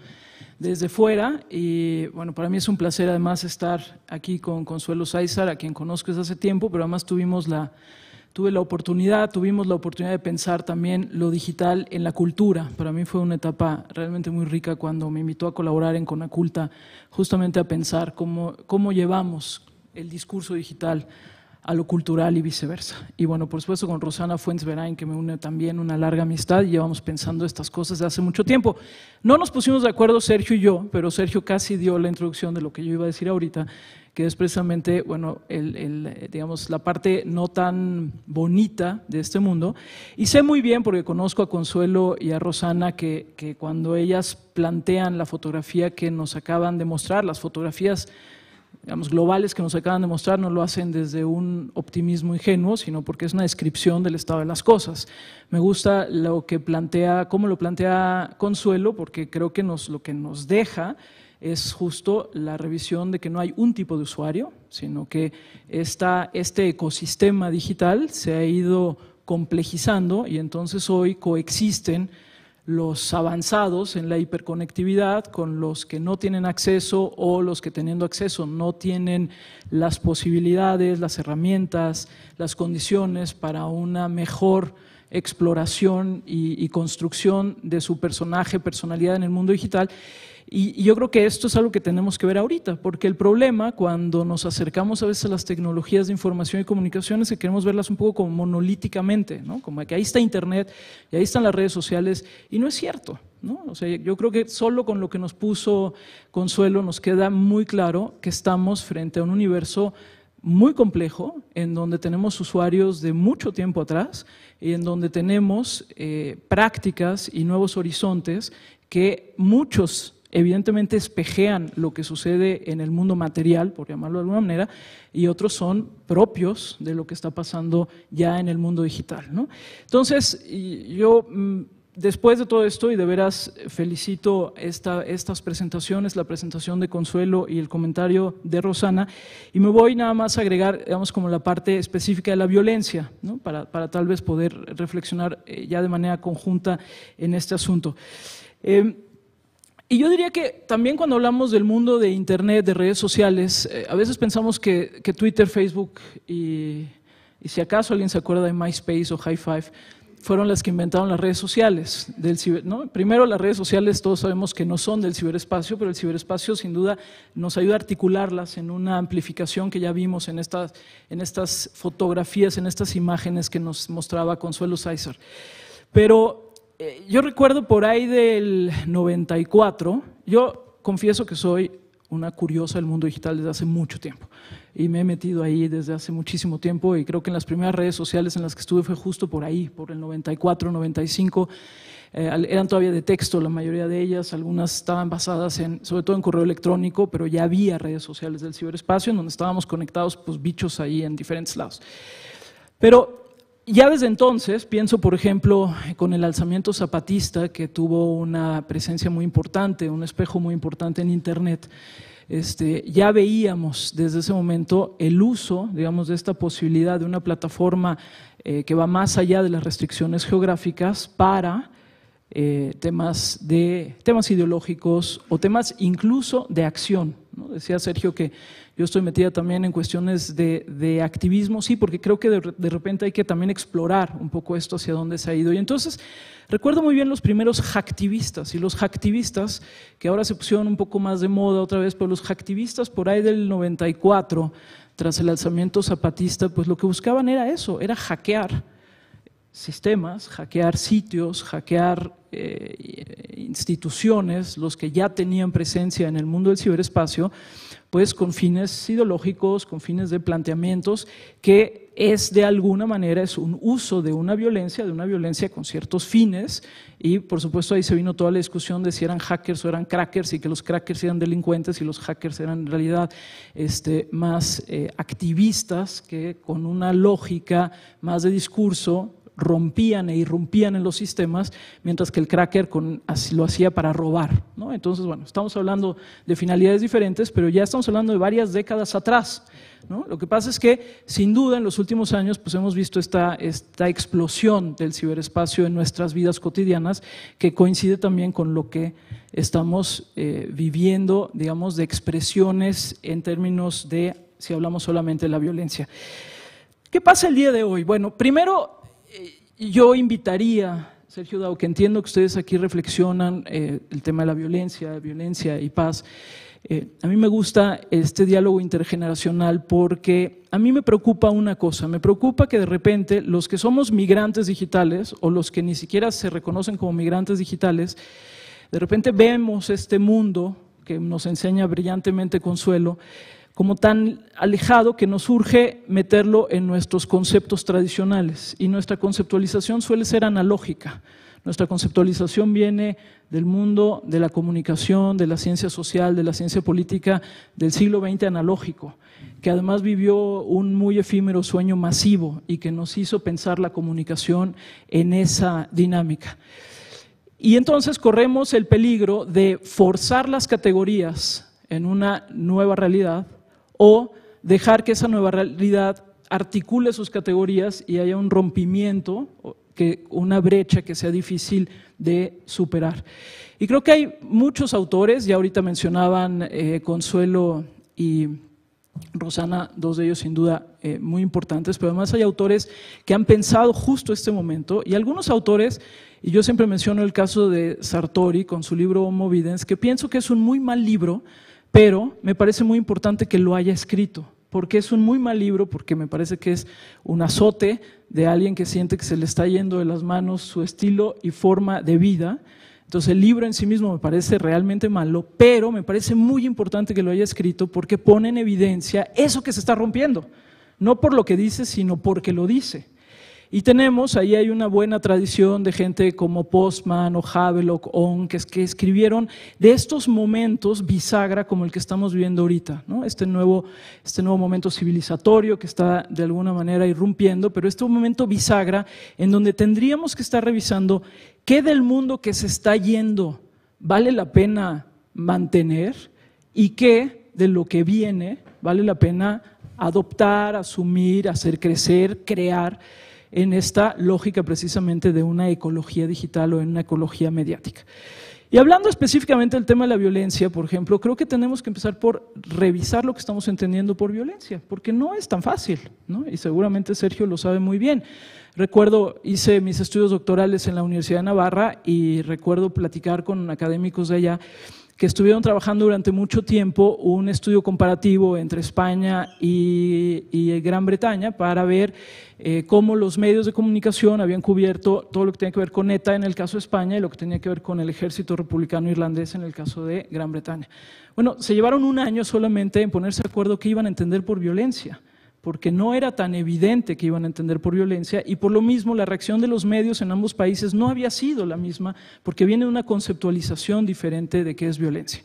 desde fuera. Y bueno, para mí es un placer además estar aquí con Consuelo Saizar, a quien conozco desde hace tiempo, pero además tuvimos la tuve la oportunidad, tuvimos la oportunidad de pensar también lo digital en la cultura. Para mí fue una etapa realmente muy rica cuando me invitó a colaborar en Conaculta, justamente a pensar cómo, llevamos el discurso digital a lo cultural y viceversa. Y bueno, por supuesto con Rosana Fuentes Verain, que me une también una larga amistad, y llevamos pensando estas cosas desde hace mucho tiempo. No nos pusimos de acuerdo Sergio y yo, pero Sergio casi dio la introducción de lo que yo iba a decir ahorita, que es precisamente, bueno, el, digamos, la parte no tan bonita de este mundo. Y sé muy bien, porque conozco a Consuelo y a Rosana, que, que cuando ellas plantean la fotografía que nos acaban de mostrar, las fotografías digamos, globales que nos acaban de mostrar no lo hacen desde un optimismo ingenuo, sino porque es una descripción del estado de las cosas. Me gusta lo que plantea, cómo lo plantea Consuelo, porque creo que nos, lo que nos deja es justo la revisión de que no hay un tipo de usuario, sino que este ecosistema digital se ha ido complejizando y entonces hoy coexisten los avanzados en la hiperconectividad con los que no tienen acceso o los que teniendo acceso no tienen las posibilidades, las herramientas, las condiciones para una mejor exploración y, y construcción de su personaje, personalidad en el mundo digital. Y, yo creo que esto es algo que tenemos que ver ahorita, porque el problema cuando nos acercamos a veces a las tecnologías de información y comunicación es que queremos verlas un poco como monolíticamente, ¿no? como que ahí está Internet y ahí están las redes sociales, y no es cierto. yo creo que solo con lo que nos puso Consuelo nos queda muy claro que estamos frente a un universo muy complejo, en donde tenemos usuarios de mucho tiempo atrás y en donde tenemos eh, prácticas y nuevos horizontes que muchos evidentemente espejean lo que sucede en el mundo material, por llamarlo de alguna manera, y otros son propios de lo que está pasando ya en el mundo digital. Entonces, yo mm, después de todo esto, y de veras felicito estas presentaciones, la presentación de Consuelo y el comentario de Rosana, y me voy nada más a agregar, digamos, como la parte específica de la violencia, para, tal vez poder reflexionar eh, ya de manera conjunta en este asunto. Em, y yo diría que también cuando hablamos del mundo de Internet, de redes sociales, eh, a veces pensamos que, Twitter, Facebook y, y, si acaso alguien se acuerda de MySpace o High Five, fueron las que inventaron las redes sociales. Del Primero, las redes sociales todos sabemos que no son del ciberespacio, pero el ciberespacio sin duda nos ayuda a articularlas en una amplificación que ya vimos en estas, en estas fotografías, en estas imágenes que nos mostraba Consuelo Sizer. Pero eh, yo recuerdo por ahí del 94, yo confieso que soy una curiosa del mundo digital desde hace mucho tiempo. Y me he metido ahí desde hace muchísimo tiempo y creo que en las primeras redes sociales en las que estuve fue justo por ahí, por el 94, 95. Eh, eran todavía de texto la mayoría de ellas, algunas estaban basadas en, sobre todo en correo electrónico, pero ya había redes sociales del ciberespacio en donde estábamos conectados, pues bichos ahí en diferentes lados. Pero ya desde entonces, pienso por ejemplo con el alzamiento zapatista que tuvo una presencia muy importante, un espejo muy importante en Internet, este, ya veíamos desde ese momento el uso, digamos, de esta posibilidad de una plataforma eh, que va más allá de las restricciones geográficas para eh, temas, de, temas ideológicos o temas incluso de acción. Decía Sergio que yo estoy metida también en cuestiones de, activismo, sí, porque creo que de, repente hay que también explorar un poco esto hacia dónde se ha ido. Y entonces recuerdo muy bien los primeros hacktivistas y los hacktivistas, que ahora se pusieron un poco más de moda otra vez, pero los hacktivistas por ahí del 94, tras el alzamiento zapatista, pues lo que buscaban era eso, era hackear sistemas, hackear sitios, hackear eh, instituciones, los que ya tenían presencia en el mundo del ciberespacio, pues con fines ideológicos, con fines de planteamientos, que es de alguna manera, es un uso de una violencia, de una violencia con ciertos fines, y por supuesto ahí se vino toda la discusión de si eran hackers o eran crackers, y que los crackers eran delincuentes y los hackers eran en realidad este, más eh, activistas que con una lógica más de discurso rompían e irrumpían en los sistemas, mientras que el cracker lo hacía para robar. Entonces, bueno, estamos hablando de finalidades diferentes, pero ya estamos hablando de varias décadas atrás. Lo que pasa es que, sin duda, en los últimos años pues, hemos visto esta, explosión del ciberespacio en nuestras vidas cotidianas, que coincide también con lo que estamos eh, viviendo, digamos, de expresiones en términos de, si hablamos solamente de la violencia. ¿Qué pasa el día de hoy? Bueno, primero yo invitaría, Sergio Dao, que entiendo que ustedes aquí reflexionan eh, el tema de la violencia, violencia y paz. Eh, a mí me gusta este diálogo intergeneracional porque a mí me preocupa una cosa, me preocupa que de repente los que somos migrantes digitales o los que ni siquiera se reconocen como migrantes digitales, de repente vemos este mundo que nos enseña brillantemente Consuelo, como tan alejado que nos urge meterlo en nuestros conceptos tradicionales. Y nuestra conceptualización suele ser analógica. Nuestra conceptualización viene del mundo de la comunicación, de la ciencia social, de la ciencia política del siglo XX analógico, que además vivió un muy efímero sueño masivo y que nos hizo pensar la comunicación en esa dinámica. Y entonces corremos el peligro de forzar las categorías en una nueva realidad o dejar que esa nueva realidad articule sus categorías y haya un rompimiento, que, una brecha que sea difícil de superar. Y creo que hay muchos autores, ya ahorita mencionaban eh, Consuelo y Rosana, dos de ellos sin duda eh, muy importantes, pero además hay autores que han pensado justo este momento y algunos autores, y yo siempre menciono el caso de Sartori con su libro Homo Videns, que pienso que es un muy mal libro pero me parece muy importante que lo haya escrito, porque es un muy mal libro, porque me parece que es un azote de alguien que siente que se le está yendo de las manos su estilo y forma de vida. Entonces el libro en sí mismo me parece realmente malo, pero me parece muy importante que lo haya escrito porque pone en evidencia eso que se está rompiendo, no por lo que dice, sino porque lo dice. Y tenemos, ahí hay una buena tradición de gente como Postman o Havelock, Ong que, que escribieron de estos momentos bisagra como el que estamos viviendo ahorita, este, nuevo, este nuevo momento civilizatorio que está de alguna manera irrumpiendo, pero este momento bisagra en donde tendríamos que estar revisando qué del mundo que se está yendo vale la pena mantener y qué de lo que viene vale la pena adoptar, asumir, hacer crecer, crear en esta lógica precisamente de una ecología digital o en una ecología mediática. Y hablando específicamente del tema de la violencia, por ejemplo, creo que tenemos que empezar por revisar lo que estamos entendiendo por violencia, porque no es tan fácil, ¿no? y seguramente Sergio lo sabe muy bien. Recuerdo, hice mis estudios doctorales en la Universidad de Navarra y recuerdo platicar con académicos de allá que estuvieron trabajando durante mucho tiempo un estudio comparativo entre España y, Gran Bretaña para ver eh, cómo los medios de comunicación habían cubierto todo lo que tenía que ver con ETA en el caso de España y lo que tenía que ver con el ejército republicano irlandés en el caso de Gran Bretaña. Bueno, se llevaron un año solamente en ponerse de acuerdo qué iban a entender por violencia porque no era tan evidente que iban a entender por violencia y por lo mismo la reacción de los medios en ambos países no había sido la misma porque viene una conceptualización diferente de qué es violencia.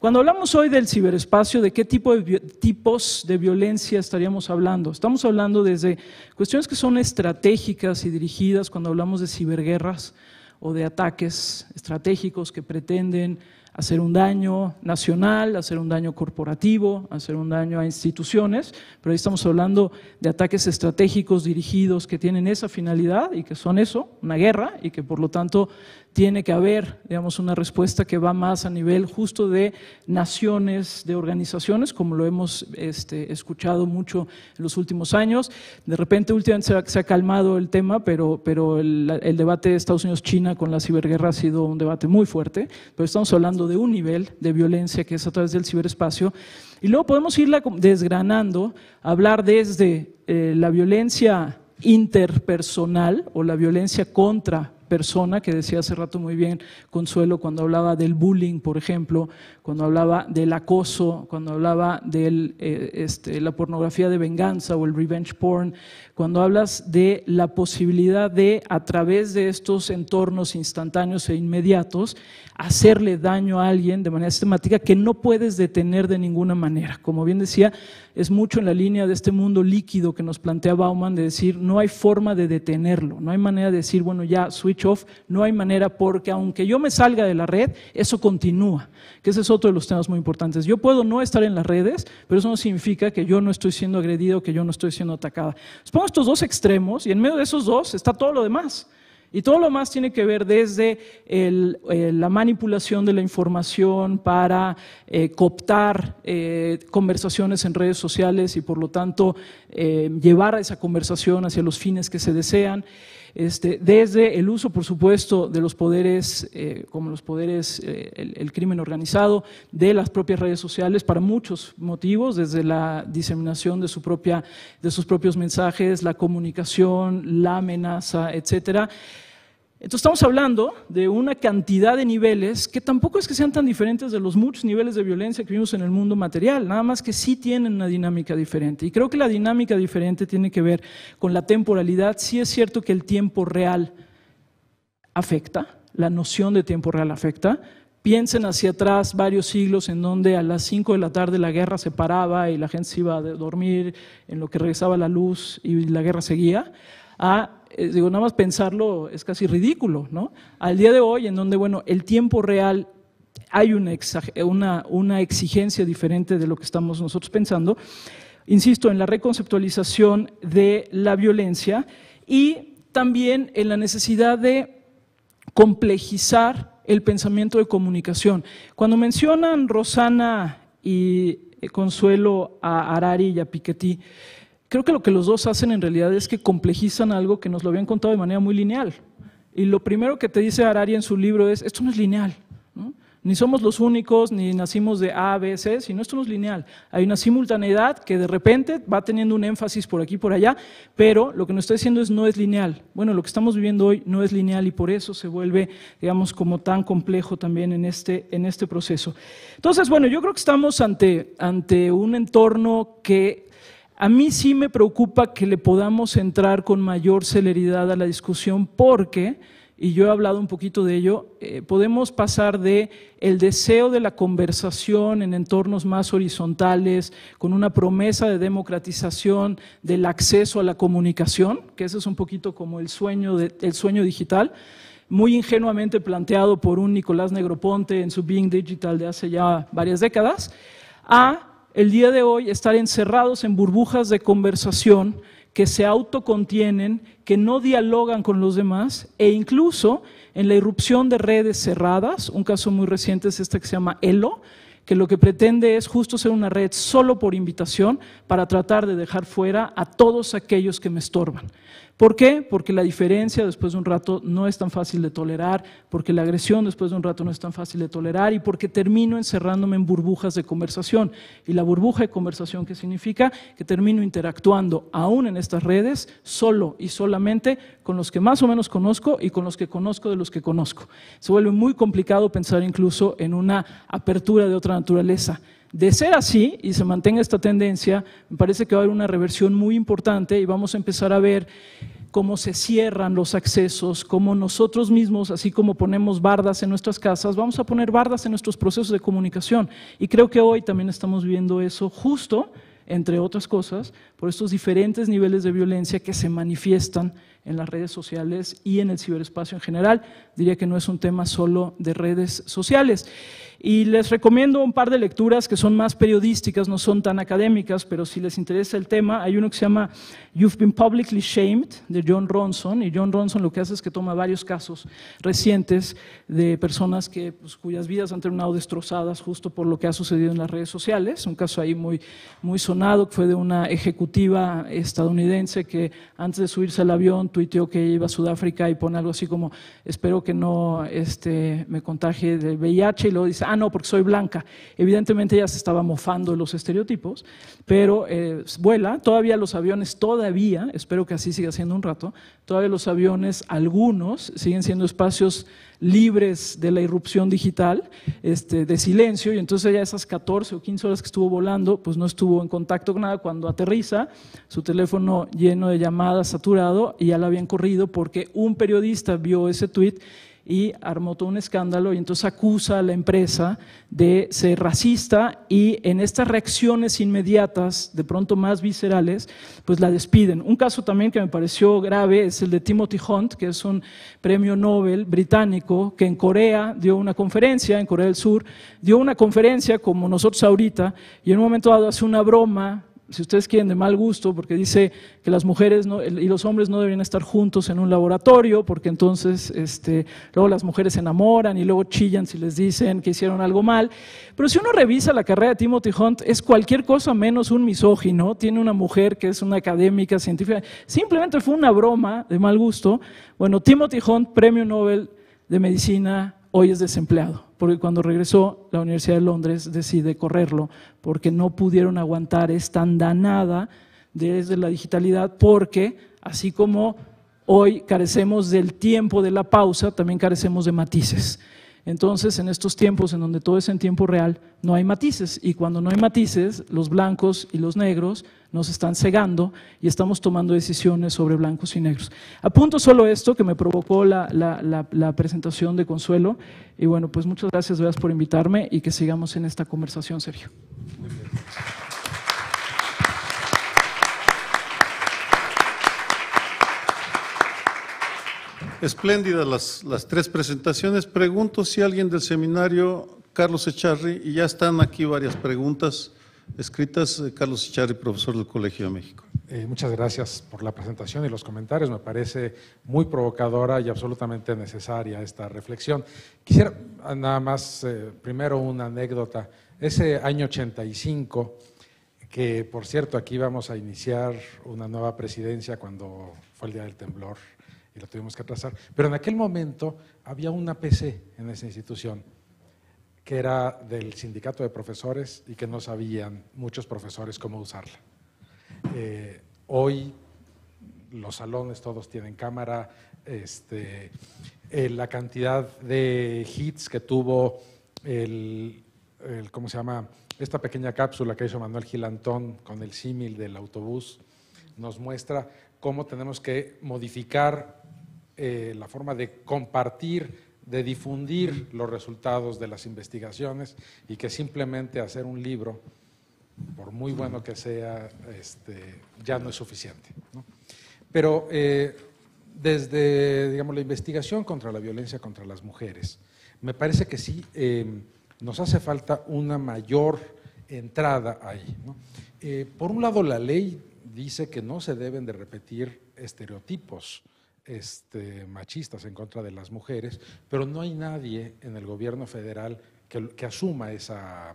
Cuando hablamos hoy del ciberespacio, ¿de qué tipo de tipos de violencia estaríamos hablando? Estamos hablando desde cuestiones que son estratégicas y dirigidas cuando hablamos de ciberguerras o de ataques estratégicos que pretenden hacer un daño nacional, hacer un daño corporativo, hacer un daño a instituciones, pero ahí estamos hablando de ataques estratégicos dirigidos que tienen esa finalidad y que son eso, una guerra, y que por lo tanto tiene que haber, digamos, una respuesta que va más a nivel justo de naciones, de organizaciones, como lo hemos este, escuchado mucho en los últimos años. De repente, últimamente se ha, calmado el tema, pero, el, debate de Estados Unidos-China con la ciberguerra ha sido un debate muy fuerte, pero estamos hablando de un nivel de violencia que es a través del ciberespacio. Y luego podemos irla desgranando, hablar desde eh, la violencia interpersonal o la violencia contra persona que decía hace rato muy bien Consuelo cuando hablaba del bullying, por ejemplo, cuando hablaba del acoso, cuando hablaba de eh, este, la pornografía de venganza o el revenge porn, cuando hablas de la posibilidad de, a través de estos entornos instantáneos e inmediatos, hacerle daño a alguien de manera sistemática que no puedes detener de ninguna manera. Como bien decía, es mucho en la línea de este mundo líquido que nos plantea Bauman de decir, no hay forma de detenerlo, no hay manera de decir, bueno, ya switch no hay manera porque aunque yo me salga de la red, eso continúa, que ese es otro de los temas muy importantes. Yo puedo no estar en las redes, pero eso no significa que yo no estoy siendo agredido, que yo no estoy siendo atacada. pongo estos dos extremos y en medio de esos dos está todo lo demás. Y todo lo más tiene que ver desde eh, la manipulación de la información para eh, cooptar eh, conversaciones en redes sociales y por lo tanto llevar a esa conversación hacia los fines que se desean. Este, desde el uso, por supuesto, de los poderes, eh, como los poderes, eh, el, el, crimen organizado, de las propias redes sociales, para muchos motivos, desde la diseminación de, su propia, de sus propios mensajes, la comunicación, la amenaza, etcétera. Entonces estamos hablando de una cantidad de niveles que tampoco es que sean tan diferentes de los muchos niveles de violencia que vimos en el mundo material, nada más que sí tienen una dinámica diferente. Y creo que la dinámica diferente tiene que ver con la temporalidad. Sí es cierto que el tiempo real afecta, la noción de tiempo real afecta. Piensen hacia atrás varios siglos en donde a las 5 de la tarde la guerra se paraba y la gente se iba a dormir en lo que regresaba la luz y la guerra seguía, a eh, digo, nada más pensarlo es casi ridículo, ¿no? Al día de hoy, en donde, bueno, el tiempo real hay una, una exigencia diferente de lo que estamos nosotros pensando, insisto, en la reconceptualización de la violencia y también en la necesidad de complejizar el pensamiento de comunicación. Cuando mencionan Rosana y eh, Consuelo a Arari y a Piketty, Creo que lo que los dos hacen en realidad es que complejizan algo que nos lo habían contado de manera muy lineal. Y lo primero que te dice Harari en su libro es, esto no es lineal. Ni somos los únicos, ni nacimos de A, B, C, sino esto no es lineal. Hay una simultaneidad que de repente va teniendo un énfasis por aquí y por allá, pero lo que nos está diciendo es no es lineal. Bueno, lo que estamos viviendo hoy no es lineal y por eso se vuelve, digamos, como tan complejo también en este, en este proceso. Entonces, bueno, yo creo que estamos ante, ante un entorno que a mí sí me preocupa que le podamos entrar con mayor celeridad a la discusión porque, y yo he hablado un poquito de ello, eh, podemos pasar de el deseo de la conversación en entornos más horizontales, con una promesa de democratización del acceso a la comunicación, que eso es un poquito como el sueño, el sueño digital, muy ingenuamente planteado por un Nicolás Negroponte en su Being Digital de hace ya varias décadas, a el día de hoy estar encerrados en burbujas de conversación que se autocontienen, que no dialogan con los demás e incluso en la irrupción de redes cerradas, un caso muy reciente es esta que se llama Elo, que lo que pretende es justo ser una red solo por invitación para tratar de dejar fuera a todos aquellos que me estorban. ¿Por qué? Porque la diferencia después de un rato no es tan fácil de tolerar, porque la agresión después de un rato no es tan fácil de tolerar y porque termino encerrándome en burbujas de conversación. Y la burbuja de conversación ¿qué significa que termino interactuando aún en estas redes solo y solamente con los que más o menos conozco y con los que conozco de los que conozco. Se vuelve muy complicado pensar incluso en una apertura de otra naturaleza. De ser así y se mantenga esta tendencia, me parece que va a haber una reversión muy importante y vamos a empezar a ver cómo se cierran los accesos, cómo nosotros mismos, así como ponemos bardas en nuestras casas, vamos a poner bardas en nuestros procesos de comunicación. Y creo que hoy también estamos viendo eso justo, entre otras cosas, por estos diferentes niveles de violencia que se manifiestan en las redes sociales y en el ciberespacio en general. Diría que no es un tema solo de redes sociales. Y les recomiendo un par de lecturas que son más periodísticas, no son tan académicas, pero si les interesa el tema, hay uno que se llama You've Been Publicly Shamed, de John Ronson, y John Ronson lo que hace es que toma varios casos recientes de personas que, pues, cuyas vidas han terminado destrozadas justo por lo que ha sucedido en las redes sociales, un caso ahí muy, muy sonado, que fue de una ejecutiva estadounidense que antes de subirse al avión tuiteó que iba a Sudáfrica y pone algo así como, espero que no este, me contagie del VIH, y luego dice, ah, no, porque soy blanca. Evidentemente ya se estaba mofando los estereotipos, pero eh, vuela, todavía los aviones, todavía, espero que así siga siendo un rato, todavía los aviones, algunos, siguen siendo espacios libres de la irrupción digital, este, de silencio, y entonces ya esas 14 o 15 horas que estuvo volando, pues no estuvo en contacto con nada. Cuando aterriza, su teléfono lleno de llamadas, saturado, y ya la habían corrido porque un periodista vio ese tweet y armó todo un escándalo y entonces acusa a la empresa de ser racista y en estas reacciones inmediatas, de pronto más viscerales, pues la despiden. Un caso también que me pareció grave es el de Timothy Hunt, que es un premio Nobel británico que en Corea dio una conferencia, en Corea del Sur, dio una conferencia como nosotros ahorita y en un momento dado hace una broma si ustedes quieren, de mal gusto, porque dice que las mujeres y los hombres no deberían estar juntos en un laboratorio, porque entonces este, luego las mujeres se enamoran y luego chillan si les dicen que hicieron algo mal. Pero si uno revisa la carrera de Timothy Hunt, es cualquier cosa menos un misógino, tiene una mujer que es una académica científica, simplemente fue una broma de mal gusto. Bueno, Timothy Hunt, premio Nobel de Medicina, hoy es desempleado porque cuando regresó, la Universidad de Londres decide correrlo, porque no pudieron aguantar esta andanada desde la digitalidad, porque así como hoy carecemos del tiempo de la pausa, también carecemos de matices. Entonces, en estos tiempos en donde todo es en tiempo real, no hay matices. Y cuando no hay matices, los blancos y los negros nos están cegando y estamos tomando decisiones sobre blancos y negros. Apunto solo esto que me provocó la, presentación de Consuelo. Y bueno, pues muchas gracias, gracias por invitarme y que sigamos en esta conversación, Sergio. Espléndidas las, las, tres presentaciones. Pregunto si alguien del seminario, Carlos Echarri, y ya están aquí varias preguntas escritas. Eh, Carlos Echarri, profesor del Colegio de México. Eh, muchas gracias por la presentación y los comentarios. Me parece muy provocadora y absolutamente necesaria esta reflexión. Quisiera nada más, eh, primero, una anécdota. Ese año 85, que por cierto aquí vamos a iniciar una nueva presidencia cuando fue el día del temblor y lo tuvimos que atrasar Pero en aquel momento había una PC en esa institución que era del sindicato de profesores y que no sabían muchos profesores cómo usarla. Eh, hoy los salones todos tienen cámara, este, eh, la cantidad de hits que tuvo el, ¿cómo se llama? Esta pequeña cápsula que hizo Manuel Gilantón con el símil del autobús nos muestra cómo tenemos que modificar eh, la forma de compartir, de difundir los resultados de las investigaciones y que simplemente hacer un libro, por muy bueno que sea, este, ya no es suficiente. Pero eh, desde, la investigación contra la violencia contra las mujeres, me parece que sí em, nos hace falta una mayor entrada ahí. Eh, por un lado, la ley dice que no se deben de repetir estereotipos este, machistas en contra de las mujeres, pero no hay nadie en el gobierno federal que, asuma esa...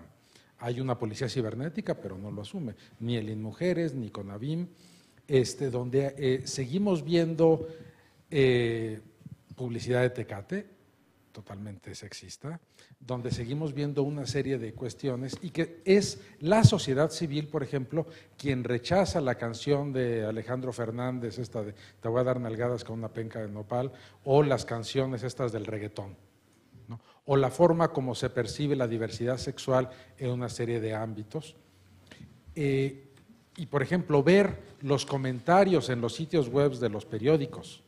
Hay una policía cibernética, pero no lo asume, ni el INMujeres, ni CONAVIM, este, donde eh, seguimos viendo eh, publicidad de Tecate, totalmente sexista, donde seguimos viendo una serie de cuestiones y que es la sociedad civil, por ejemplo, quien rechaza la canción de Alejandro Fernández, esta de Te voy a dar nalgadas con una penca de nopal, o las canciones estas del reggaetón, o la forma como se percibe la diversidad sexual en una serie de ámbitos. Eh, y, por ejemplo, ver los comentarios en los sitios web de los periódicos,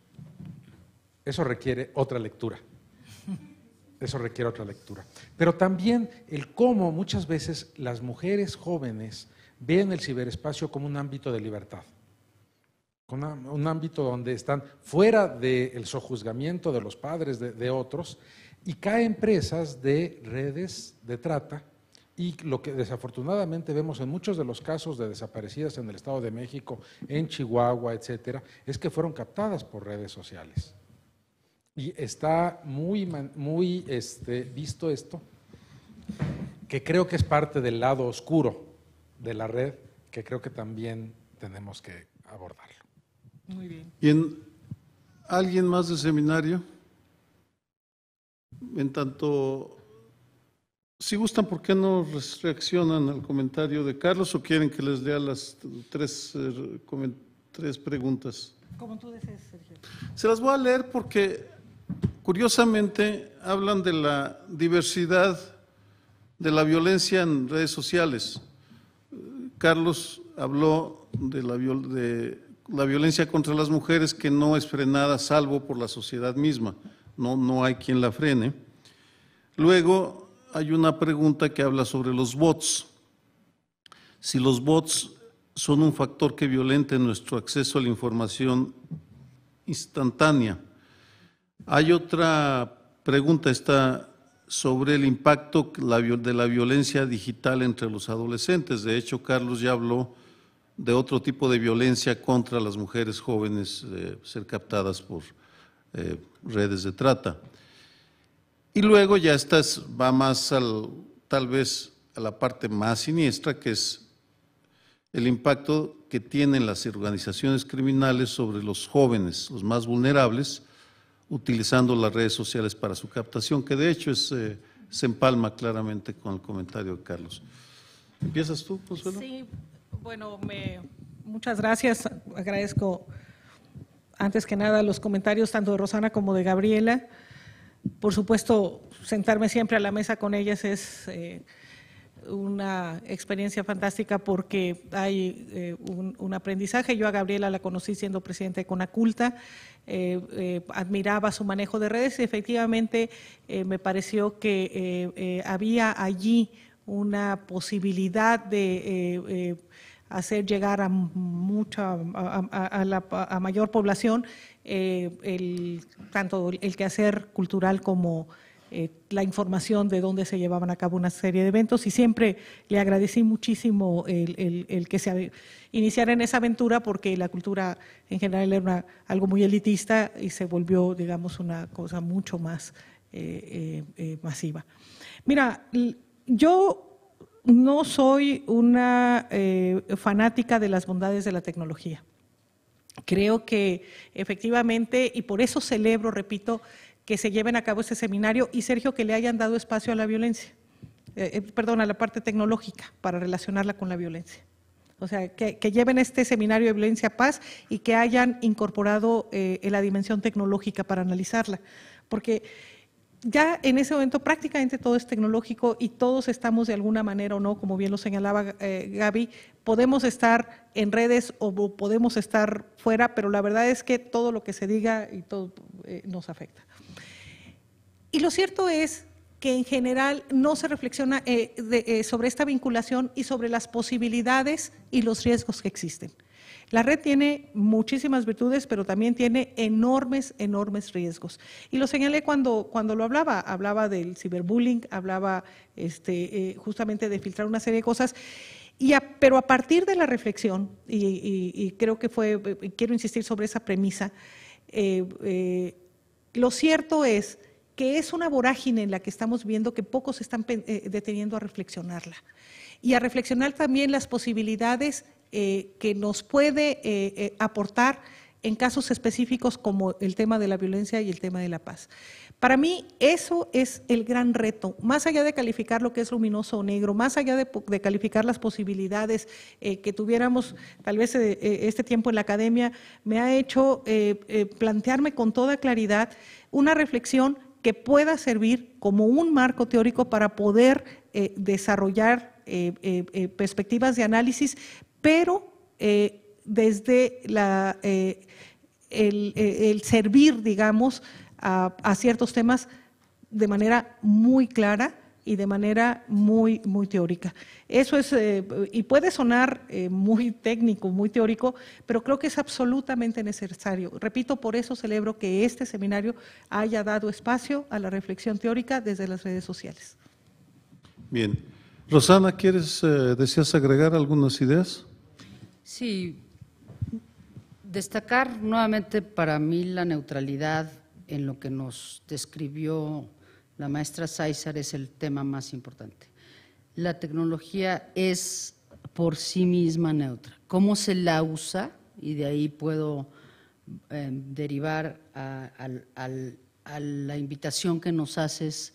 eso requiere otra lectura eso requiere otra lectura. Pero también el cómo muchas veces las mujeres jóvenes ven el ciberespacio como un ámbito de libertad, un ámbito donde están fuera del sojuzgamiento de los padres, de, de, otros, y caen presas de redes de trata. Y lo que desafortunadamente vemos en muchos de los casos de desaparecidas en el Estado de México, en Chihuahua, etcétera, es que fueron captadas por redes sociales. Y está muy, muy este, visto esto, que creo que es parte del lado oscuro de la red, que creo que también tenemos que abordarlo. Muy bien. ¿Alguien más del seminario? En tanto, si gustan, ¿por qué no reaccionan al comentario de Carlos o quieren que les lea las tres, eh, tres preguntas? Como tú deseas, Sergio. Se las voy a leer porque Curiosamente, hablan de la diversidad de la violencia en redes sociales. Carlos habló de la, violencia contra las mujeres que no es frenada salvo por la sociedad misma. No, no hay quien la frene. Luego hay una pregunta que habla sobre los bots. Si los bots son un factor que violenta nuestro acceso a la información instantánea. Hay otra pregunta, está sobre el impacto de la violencia digital entre los adolescentes. De hecho, Carlos ya habló de otro tipo de violencia contra las mujeres jóvenes eh, ser captadas por eh, redes de trata. Y luego ya esta va más al, tal vez a la parte más siniestra, que es el impacto que tienen las organizaciones criminales sobre los jóvenes, los más vulnerables, utilizando las redes sociales para su captación, que de hecho es, eh, se empalma claramente con el comentario de Carlos. ¿Empiezas tú, Consuelo? Sí, bueno, muchas gracias. Agradezco antes que nada los comentarios tanto de Rosana como de Gabriela. Por supuesto, sentarme siempre a la mesa con ellas es eh, una experiencia fantástica porque hay eh, un, aprendizaje. Yo a Gabriela la conocí siendo presidente de Conaculta eh, eh, admiraba su manejo de redes y efectivamente eh, me pareció que eh, había allí una posibilidad de hacer llegar a mucha a, mayor población el, tanto el quehacer cultural como eh, la información de dónde se llevaban a cabo una serie de eventos y siempre le agradecí muchísimo el, que se iniciara en esa aventura porque la cultura en general era algo muy elitista y se volvió, digamos, una cosa mucho más eh, eh, masiva. Mira, yo no soy una fanática de las bondades de la tecnología. Creo que efectivamente, y por eso celebro, repito, que se lleven a cabo este seminario y Sergio, que le hayan dado espacio a la violencia, eh, eh, perdón, a la parte tecnológica para relacionarla con la violencia. O sea, que, lleven este seminario de violencia paz y que hayan incorporado eh, la dimensión tecnológica para analizarla. Porque ya en ese momento prácticamente todo es tecnológico y todos estamos de alguna manera o no, como bien lo señalaba eh, Gaby, podemos estar en redes o podemos estar fuera, pero la verdad es que todo lo que se diga y todo nos afecta. Y lo cierto es que en general no se reflexiona eh, eh, sobre esta vinculación y sobre las posibilidades y los riesgos que existen. La red tiene muchísimas virtudes, pero también tiene enormes, enormes riesgos. Y lo señalé cuando, cuando lo hablaba, hablaba del ciberbullying, hablaba este, eh, justamente de filtrar una serie de cosas. Y pero a partir de la reflexión, y, creo que fue, quiero insistir sobre esa premisa, lo cierto es que es una vorágine en la que estamos viendo que pocos están eh, deteniendo a reflexionarla. Y a reflexionar también las posibilidades eh, que nos puede eh, aportar en casos específicos como el tema de la violencia y el tema de la paz. Para mí eso es el gran reto, más allá de calificar lo que es luminoso o negro, más allá de, calificar las posibilidades que tuviéramos tal vez este tiempo en la academia, me ha hecho plantearme con toda claridad una reflexión que pueda servir como un marco teórico para poder eh, desarrollar eh, eh, perspectivas de análisis, pero desde la, el, servir, digamos, a ciertos temas de manera muy clara y de manera muy, muy teórica. Eso es, eh, y puede sonar eh, muy técnico, muy teórico, pero creo que es absolutamente necesario. Repito, por eso celebro que este seminario haya dado espacio a la reflexión teórica desde las redes sociales. Bien. Rosana, ¿quieres, eh, deseas agregar algunas ideas? Sí. Destacar nuevamente para mí la neutralidad en lo que nos describió la maestra César es el tema más importante. La tecnología es por sí misma neutra. ¿Cómo se la usa? Y de ahí puedo em, derivar a, la invitación que nos haces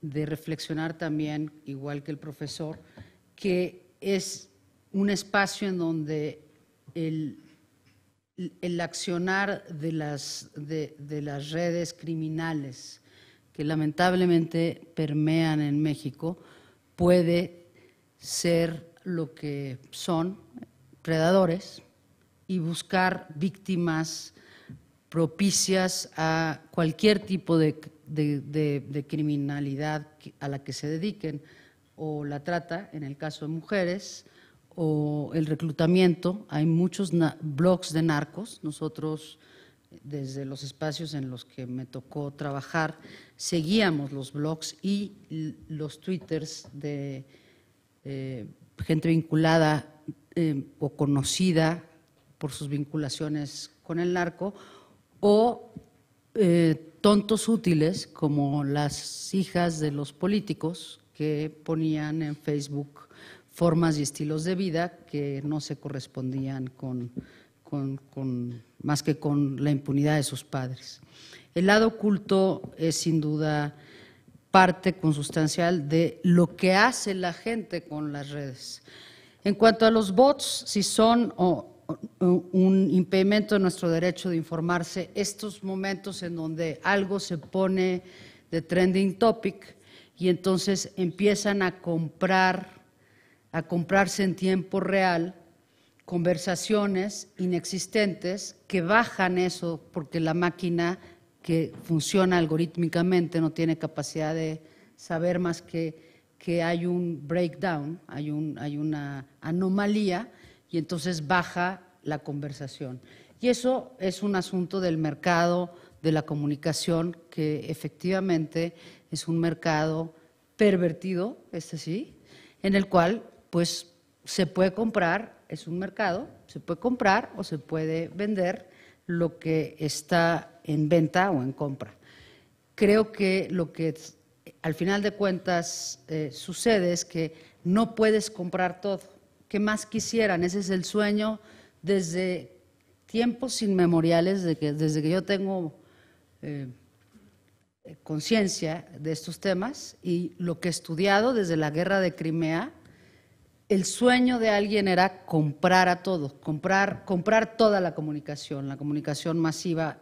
de reflexionar también, igual que el profesor, que es un espacio en donde el, accionar de las redes criminales, que lamentablemente permean en México puede ser lo que son predadores y buscar víctimas propicias a cualquier tipo de, criminalidad a la que se dediquen, o la trata, en el caso de mujeres, o el reclutamiento. Hay muchos blogs de narcos. Nosotros desde los espacios en los que me tocó trabajar, seguíamos los blogs y los twitters de eh, gente vinculada eh, o conocida por sus vinculaciones con el narco, o eh, tontos útiles como las hijas de los políticos que ponían en Facebook formas y estilos de vida que no se correspondían con, con más que con la impunidad de sus padres. El lado oculto es sin duda parte consustancial de lo que hace la gente con las redes. En cuanto a los bots, si son un impedimento de nuestro derecho de informarse, estos momentos en donde algo se pone de trending topic y entonces empiezan a comprar, a comprarse en tiempo real conversaciones inexistentes que bajan eso porque la máquina que funciona algorítmicamente no tiene capacidad de saber más que, hay un breakdown, hay, hay una anomalía y entonces baja la conversación. Y eso es un asunto del mercado de la comunicación que efectivamente es un mercado pervertido, este sí, en el cual pues se puede comprar es un mercado, se puede comprar o se puede vender lo que está en venta o en compra. Creo que lo que al final de cuentas eh, sucede es que no puedes comprar todo. ¿Qué más quisieran? Ese es el sueño desde tiempos inmemoriales, desde que yo tengo eh, eh, conciencia de estos temas y lo que he estudiado desde la guerra de Crimea el sueño de alguien era comprar a todos, comprar, comprar toda la comunicación. La comunicación masiva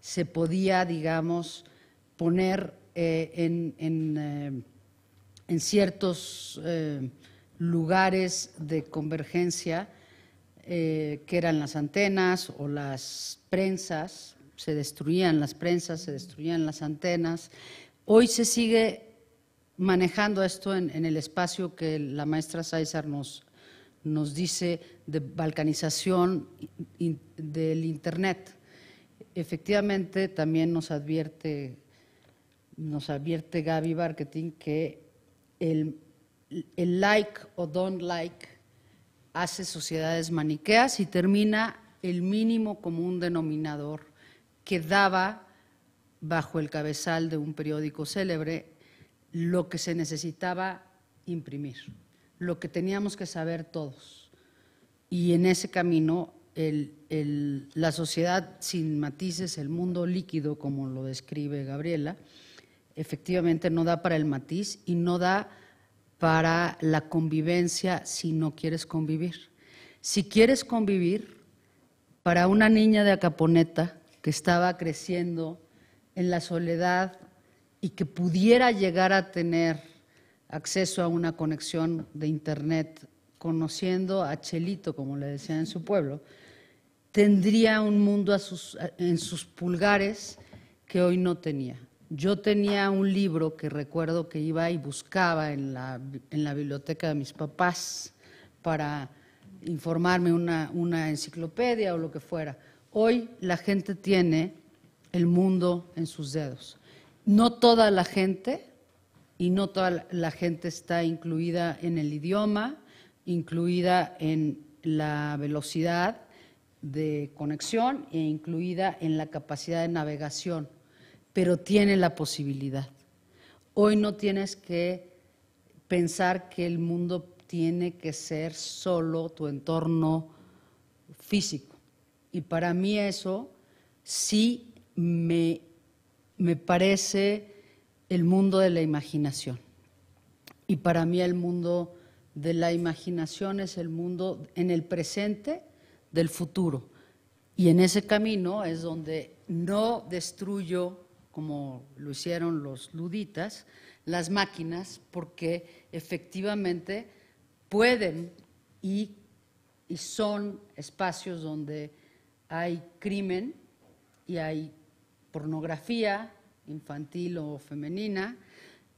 se podía, digamos, poner eh, eh, en, ciertos eh, lugares de convergencia, que eran las antenas o las prensas, se destruían las prensas, se destruían las antenas. Hoy se sigue manejando esto en, el espacio que la maestra Saizar nos, nos dice de balcanización del Internet. Efectivamente, también nos advierte, nos advierte Gaby Marketing que el, el like o don't like hace sociedades maniqueas y termina el mínimo común denominador que daba bajo el cabezal de un periódico célebre lo que se necesitaba imprimir, lo que teníamos que saber todos. Y en ese camino, la sociedad sin matices, el mundo líquido, como lo describe Gabriela, efectivamente no da para el matiz y no da para la convivencia si no quieres convivir. Si quieres convivir, para una niña de Acaponeta que estaba creciendo en la soledad y que pudiera llegar a tener acceso a una conexión de Internet, conociendo a Chelito, como le decía en su pueblo, tendría un mundo en sus pulgares que hoy no tenía. Yo tenía un libro que recuerdo que iba y buscaba en la, biblioteca de mis papás para informarme una enciclopedia o lo que fuera. Hoy la gente tiene el mundo en sus dedos no toda la gente, y no toda la gente está incluida en el idioma, incluida en la velocidad de conexión e incluida en la capacidad de navegación, pero tiene la posibilidad. Hoy no tienes que pensar que el mundo tiene que ser solo tu entorno físico. Y para mí eso sí me me parece el mundo de la imaginación. Y para mí el mundo de la imaginación es el mundo en el presente del futuro. Y en ese camino es donde no destruyo, como lo hicieron los luditas, las máquinas, porque efectivamente pueden y, son espacios donde hay crimen y hay pornografía infantil o femenina,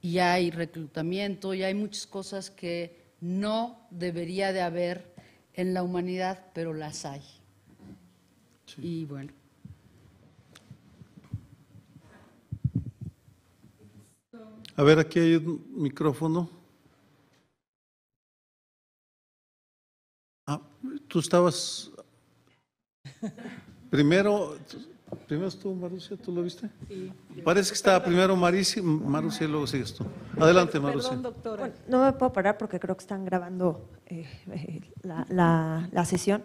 y hay reclutamiento, y hay muchas cosas que no debería de haber en la humanidad, pero las hay. Y bueno. A ver, aquí hay un micrófono. Ah, tú estabas primero. Primero estuvo Marucia, ¿tú lo viste? Sí. Parece que estaba primero Marucia y luego sigues tú. Adelante, Marucia. no me puedo parar porque creo que están grabando eh, eh, la, sesión.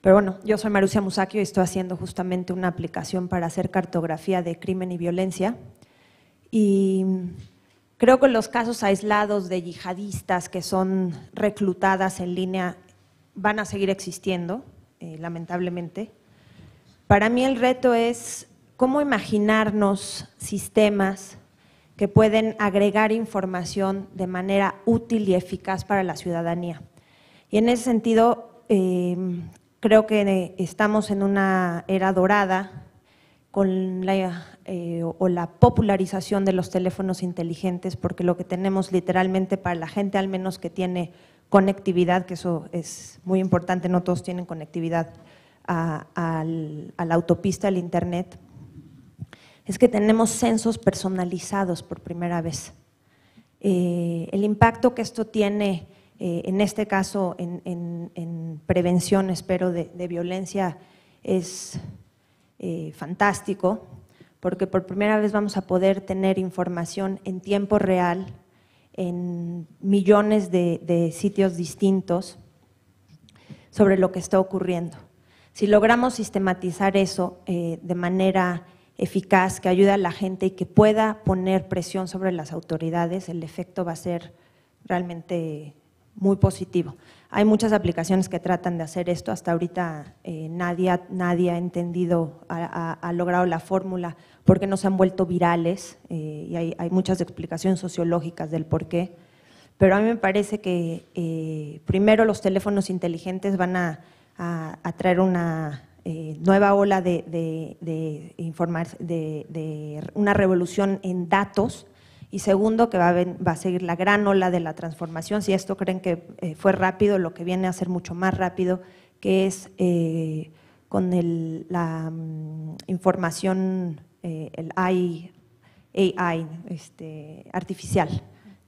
Pero bueno, yo soy Marucia Musacchio y estoy haciendo justamente una aplicación para hacer cartografía de crimen y violencia. Y creo que los casos aislados de yihadistas que son reclutadas en línea van a seguir existiendo, eh, lamentablemente para mí el reto es cómo imaginarnos sistemas que pueden agregar información de manera útil y eficaz para la ciudadanía. Y en ese sentido, em, creo que estamos en una era dorada con eh, o la popularización de los teléfonos inteligentes, porque lo que tenemos literalmente para la gente, al menos que tiene conectividad, que eso es muy importante, no todos tienen conectividad a, la autopista, al Internet, es que tenemos censos personalizados por primera vez. Eh, el impacto que esto tiene, eh, en este caso, en, prevención, espero, de, violencia es eh, fantástico, porque por primera vez vamos a poder tener información en tiempo real, en millones de sitios distintos, sobre lo que está ocurriendo. Si logramos sistematizar eso eh, de manera eficaz, que ayude a la gente y que pueda poner presión sobre las autoridades, el efecto va a ser realmente muy positivo. Hay muchas aplicaciones que tratan de hacer esto, hasta ahorita eh, nadie, nadie, ha entendido, ha, logrado la fórmula, porque no se han vuelto virales, eh, y hay, muchas explicaciones sociológicas del por qué, pero a mí me parece que primero los teléfonos inteligentes van a a, traer una eh, nueva ola de, de, de, de, una revolución en datos y segundo que va a, seguir la gran ola de la transformación, si esto creen que eh, fue rápido, lo que viene a ser mucho más rápido, que es eh, con la mm, información, el AI, este, artificial.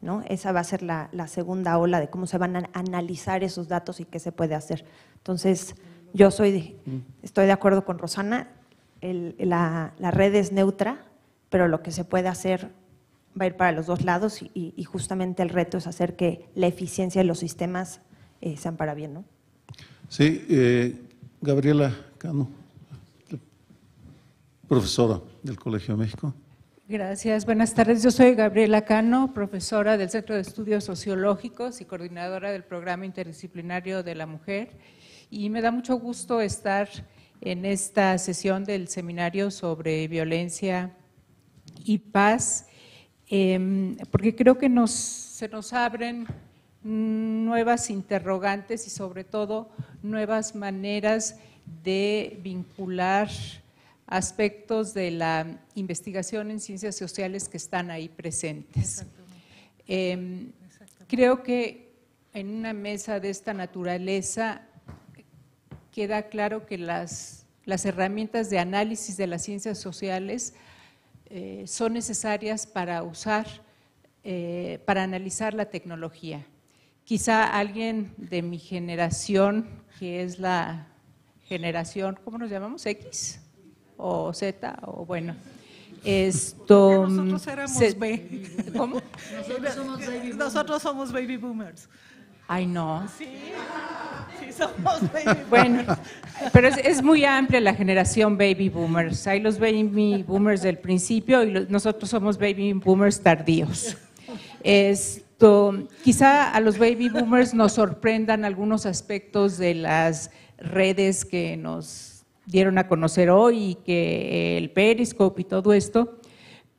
¿no? Esa va a ser la segunda ola de cómo se van a analizar esos datos y qué se puede hacer. Entonces, yo soy, estoy de acuerdo con Rosana, la, la, red es neutra, pero lo que se puede hacer va a ir para los dos lados y, justamente el reto es hacer que la eficiencia de los sistemas eh, sean para bien. ¿no? Sí, eh, Gabriela Cano, profesora del Colegio México. Gracias, buenas tardes. Yo soy Gabriela Cano, profesora del Centro de Estudios Sociológicos y coordinadora del Programa Interdisciplinario de la Mujer y me da mucho gusto estar en esta sesión del seminario sobre violencia y paz, em, porque creo que nos, se nos abren nuevas interrogantes y sobre todo nuevas maneras de vincular aspectos de la investigación en ciencias sociales que están ahí presentes. Em, creo que en una mesa de esta naturaleza queda claro que las, las herramientas de análisis de las ciencias sociales eh, son necesarias para usar, eh, para analizar la tecnología. Quizá alguien de mi generación, que es la generación, ¿cómo nos llamamos? X o Z o bueno. Esto, mm, nosotros baby nosotros somos baby boomers. Ay, no. Sí, somos baby boomers. Bueno, pero es, muy amplia la generación baby boomers. Hay los baby boomers del principio y nosotros somos baby boomers tardíos. Esto, quizá a los baby boomers nos sorprendan algunos aspectos de las redes que nos dieron a conocer hoy y que el Periscope y todo esto,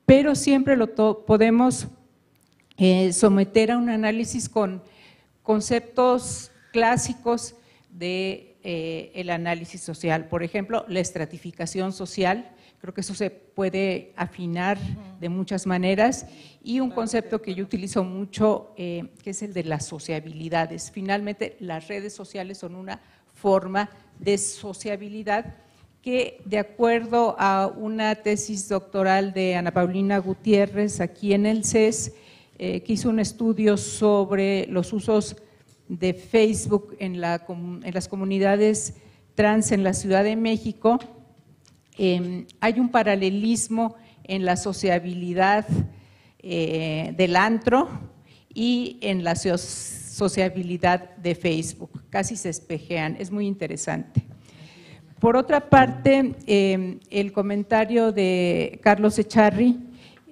pero siempre lo podemos eh, someter a un análisis con conceptos clásicos de eh, el análisis social. Por ejemplo, la estratificación social, creo que eso se puede afinar de muchas maneras. Y un concepto que yo utilizo mucho, eh, que es el de las sociabilidades. Finalmente, las redes sociales son una forma de sociabilidad que de acuerdo a una tesis doctoral de Ana Paulina Gutiérrez aquí en el CES, eh, que hizo un estudio sobre los usos de Facebook en, las comunidades trans en la Ciudad de México, em, hay un paralelismo en la sociabilidad eh, del antro y en la sociabilidad de Facebook. Casi se espejean, es muy interesante. Por otra parte, em, el comentario de Carlos Echarri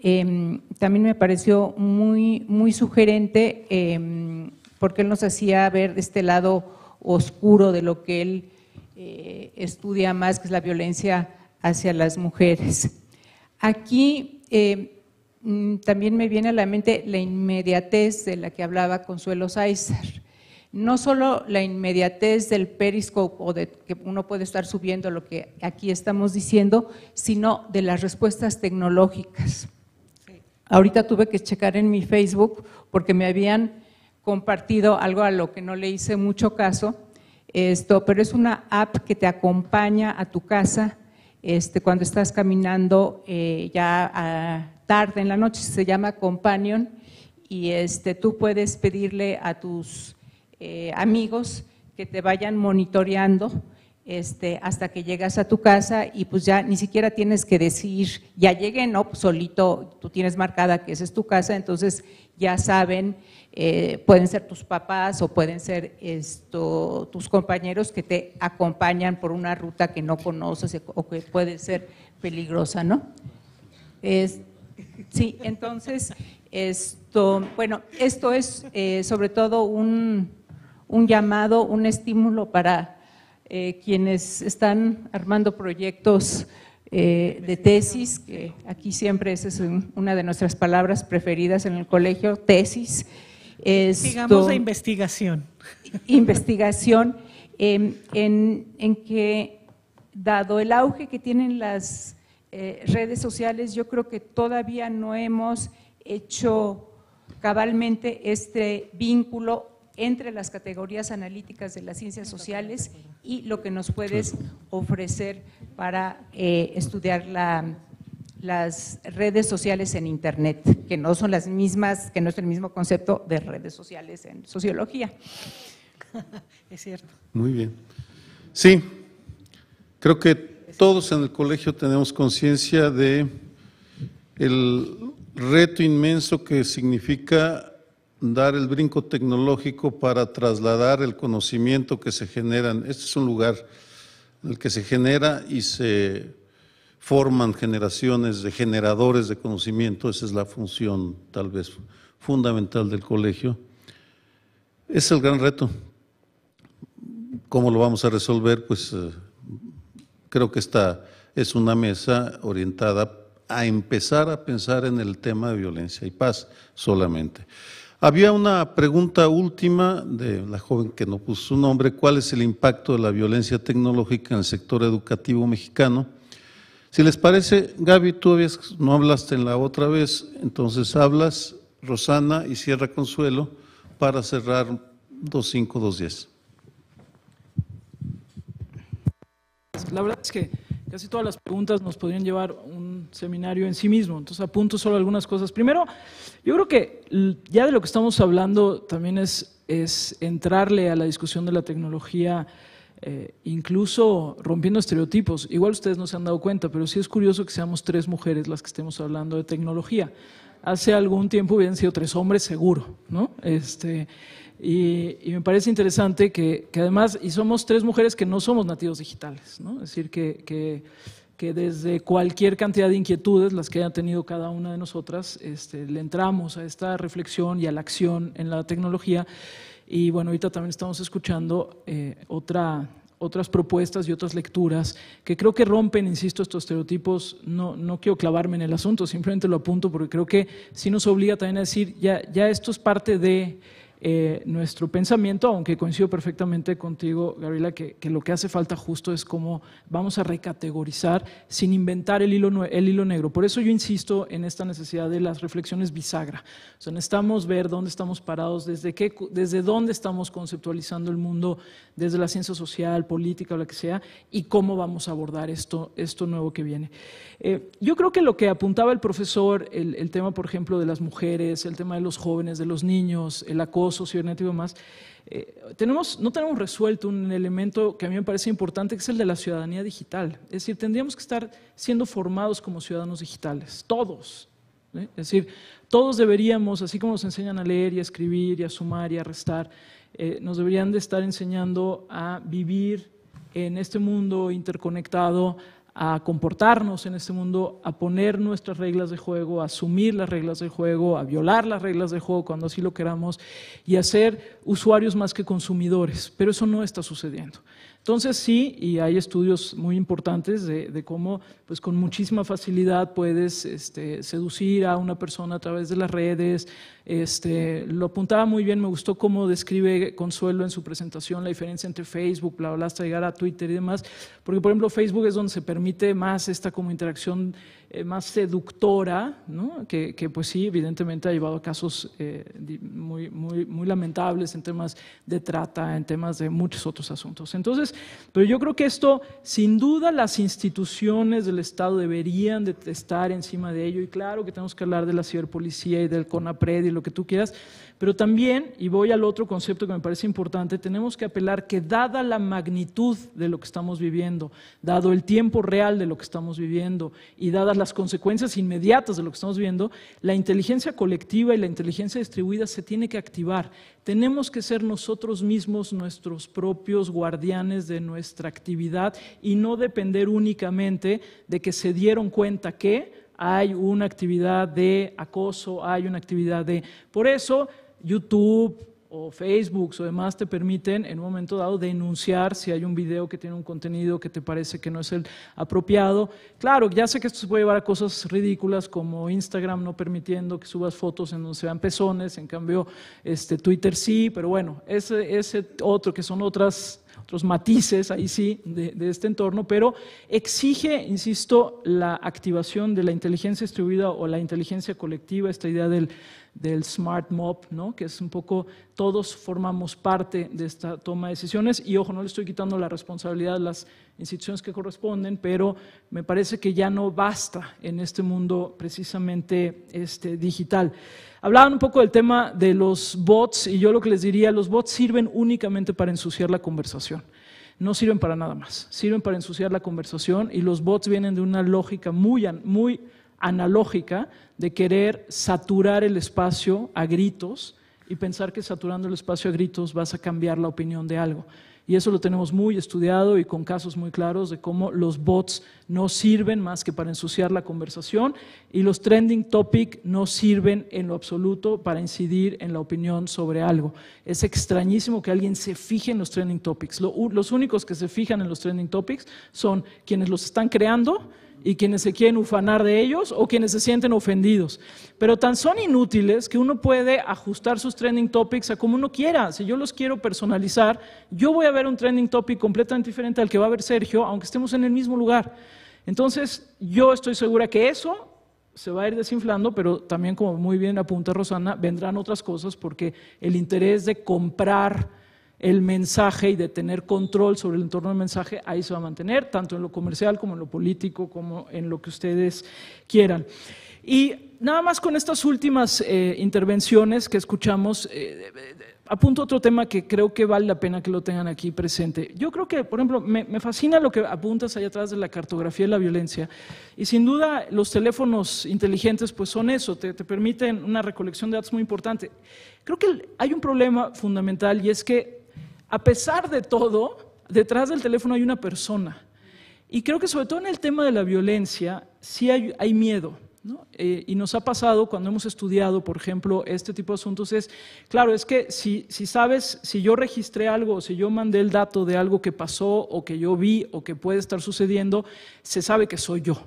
Em, también me pareció muy, sugerente em, porque él nos hacía ver de este lado oscuro de lo que él eh, estudia más, que es la violencia hacia las mujeres. Aquí em, mm, también me viene a la mente la inmediatez de la que hablaba Consuelo Sáizar. No solo la inmediatez del periscope o de que uno puede estar subiendo lo que aquí estamos diciendo, sino de las respuestas tecnológicas. Ahorita tuve que checar en mi Facebook porque me habían compartido algo a lo que no le hice mucho caso, esto, pero es una app que te acompaña a tu casa este, cuando estás caminando eh, ya tarde en la noche, se llama Companion, y este, tú puedes pedirle a tus eh, amigos que te vayan monitoreando este, hasta que llegas a tu casa y pues ya ni siquiera tienes que decir, ya llegué, no, solito tú tienes marcada que esa es tu casa, entonces ya saben, eh, pueden ser tus papás o pueden ser esto, tus compañeros que te acompañan por una ruta que no conoces o que puede ser peligrosa, ¿no? Es, sí, entonces, esto, bueno, esto es eh, sobre todo un llamado, un estímulo para eh, quienes están armando proyectos eh, de tesis, que aquí siempre esa es una de nuestras palabras preferidas en el colegio, tesis. Digamos investigación. Investigación, em, en, en, que dado el auge que tienen las eh, redes sociales, yo creo que todavía no hemos hecho cabalmente este vínculo entre las categorías analíticas de las ciencias sociales y lo que nos puedes ofrecer para eh, estudiar la, las redes sociales en Internet, que no son las mismas, que no es el mismo concepto de redes sociales en sociología. es cierto. Muy bien. Sí, creo que todos en el colegio tenemos conciencia de el reto inmenso que significa dar el brinco tecnológico para trasladar el conocimiento que se genera. Este es un lugar en el que se genera y se forman generaciones de generadores de conocimiento. Esa es la función tal vez fundamental del colegio. Es el gran reto. ¿Cómo lo vamos a resolver? Pues eh, creo que esta es una mesa orientada a empezar a pensar en el tema de violencia y paz solamente. Había una pregunta última de la joven que no puso su nombre, ¿cuál es el impacto de la violencia tecnológica en el sector educativo mexicano? Si les parece, Gaby, tú no hablaste en la otra vez, entonces hablas, Rosana y cierra Consuelo, para cerrar 25210. La verdad es que Casi todas las preguntas nos podrían llevar un seminario en sí mismo, entonces apunto solo algunas cosas. Primero, yo creo que ya de lo que estamos hablando también es, entrarle a la discusión de la tecnología. Eh, incluso rompiendo estereotipos. Igual ustedes no se han dado cuenta, pero sí es curioso que seamos tres mujeres las que estemos hablando de tecnología. Hace algún tiempo hubieran sido tres hombres, seguro, ¿no? Este, y, me parece interesante que, además, y somos tres mujeres que no somos nativos digitales, ¿no? Es decir, que, que, desde cualquier cantidad de inquietudes, las que haya tenido cada una de nosotras, este, le entramos a esta reflexión y a la acción en la tecnología. Y bueno, ahorita también estamos escuchando eh, otras propuestas y otras lecturas que creo que rompen, insisto, estos estereotipos. No, no quiero clavarme en el asunto, simplemente lo apunto porque creo que sí nos obliga también a decir, ya, ya esto es parte de eh, nuestro pensamiento, aunque coincido perfectamente contigo, Gabriela, que, lo que hace falta justo es cómo vamos a recategorizar sin inventar el hilo, el hilo negro. Por eso yo insisto en esta necesidad de las reflexiones bisagra. O sea, necesitamos ver dónde estamos parados, desde, desde dónde estamos conceptualizando el mundo, desde la ciencia social, política o la que sea, y cómo vamos a abordar esto, esto nuevo que viene. Eh, yo creo que lo que apuntaba el profesor, el, el tema, por ejemplo, de las mujeres, el tema de los jóvenes, de los niños, el acoso, cibernético y eh, no tenemos resuelto un elemento que a mí me parece importante, que es el de la ciudadanía digital. Es decir, tendríamos que estar siendo formados como ciudadanos digitales, todos. ¿eh? Es decir, todos deberíamos, así como nos enseñan a leer y a escribir y a sumar y a restar, eh, nos deberían de estar enseñando a vivir en este mundo interconectado, a comportarnos en este mundo, a poner nuestras reglas de juego, a asumir las reglas de juego, a violar las reglas de juego cuando así lo queramos y a ser usuarios más que consumidores. Pero eso no está sucediendo. Entonces sí, y hay estudios muy importantes de, cómo pues, con muchísima facilidad puedes este, seducir a una persona a través de las redes. Este, lo apuntaba muy bien, me gustó cómo describe Consuelo en su presentación la diferencia entre Facebook, la bla, hasta llegar a Twitter y demás, porque por ejemplo Facebook es donde se permite más esta como interacción eh, más seductora, que, pues sí, evidentemente ha llevado a casos eh, muy, muy, muy, lamentables en temas de trata, en temas de muchos otros asuntos. Entonces, pero yo creo que esto, sin duda, las instituciones del Estado deberían de estar encima de ello y claro que tenemos que hablar de la ciberpolicía y del CONAPRED y lo que tú quieras, pero también, y voy al otro concepto que me parece importante, tenemos que apelar que dada la magnitud de lo que estamos viviendo, dado el tiempo real de lo que estamos viviendo y dadas las consecuencias inmediatas de lo que estamos viviendo, la inteligencia colectiva y la inteligencia distribuida se tiene que activar. Tenemos que ser nosotros mismos nuestros propios guardianes de nuestra actividad y no depender únicamente de que se dieron cuenta que hay una actividad de acoso, hay una actividad de... Por eso YouTube o Facebook o demás te permiten en un momento dado denunciar si hay un video que tiene un contenido que te parece que no es el apropiado. Claro, ya sé que esto se puede llevar a cosas ridículas como Instagram no permitiendo que subas fotos en donde se vean pezones, en cambio este, Twitter sí, pero bueno, ese, ese otro que son otras otros matices ahí sí de, este entorno, pero exige, insisto, la activación de la inteligencia distribuida o la inteligencia colectiva, esta idea del del smart mob, ¿no? que es un poco todos formamos parte de esta toma de decisiones y ojo, no le estoy quitando la responsabilidad a las instituciones que corresponden, pero me parece que ya no basta en este mundo precisamente este, digital. Hablaban un poco del tema de los bots y yo lo que les diría, los bots sirven únicamente para ensuciar la conversación no sirven para nada más, sirven para ensuciar la conversación y los bots vienen de una lógica muy, muy analógica de querer saturar el espacio a gritos y pensar que saturando el espacio a gritos vas a cambiar la opinión de algo. Y eso lo tenemos muy estudiado y con casos muy claros de cómo los bots no sirven más que para ensuciar la conversación y los trending topics no sirven en lo absoluto para incidir en la opinión sobre algo. Es extrañísimo que alguien se fije en los trending topics. los únicos que se fijan en los trending topics son quienes los están creando y quienes se quieren ufanar de ellos o quienes se sienten ofendidos. Pero tan son inútiles que uno puede ajustar sus trending topics a como uno quiera. Si yo los quiero personalizar, yo voy a ver un trending topic completamente diferente al que va a ver Sergio, aunque estemos en el mismo lugar. Entonces, yo estoy segura que eso se va a ir desinflando, pero también como muy bien apunta Rosana, vendrán otras cosas porque el interés de comprar el mensaje y de tener control sobre el entorno del mensaje, ahí se va a mantener, tanto en lo comercial como en lo político, como en lo que ustedes quieran. Y nada más con estas últimas eh, intervenciones que escuchamos, eh, apunto otro tema que creo que vale la pena que lo tengan aquí presente. Yo creo que, por ejemplo, me, fascina lo que apuntas allá atrás de la cartografía y la violencia. Y sin duda los teléfonos inteligentes pues son eso, te permiten una recolección de datos muy importante. Creo que hay un problema fundamental y es que a pesar de todo, detrás del teléfono hay una persona. Y creo que sobre todo en el tema de la violencia, sí hay, miedo. Eh, y nos ha pasado cuando hemos estudiado, por ejemplo, este tipo de asuntos, es, claro, es que si, si sabes, si yo registré algo, o si yo mandé el dato de algo que pasó o que yo vi o que puede estar sucediendo, se sabe que soy yo.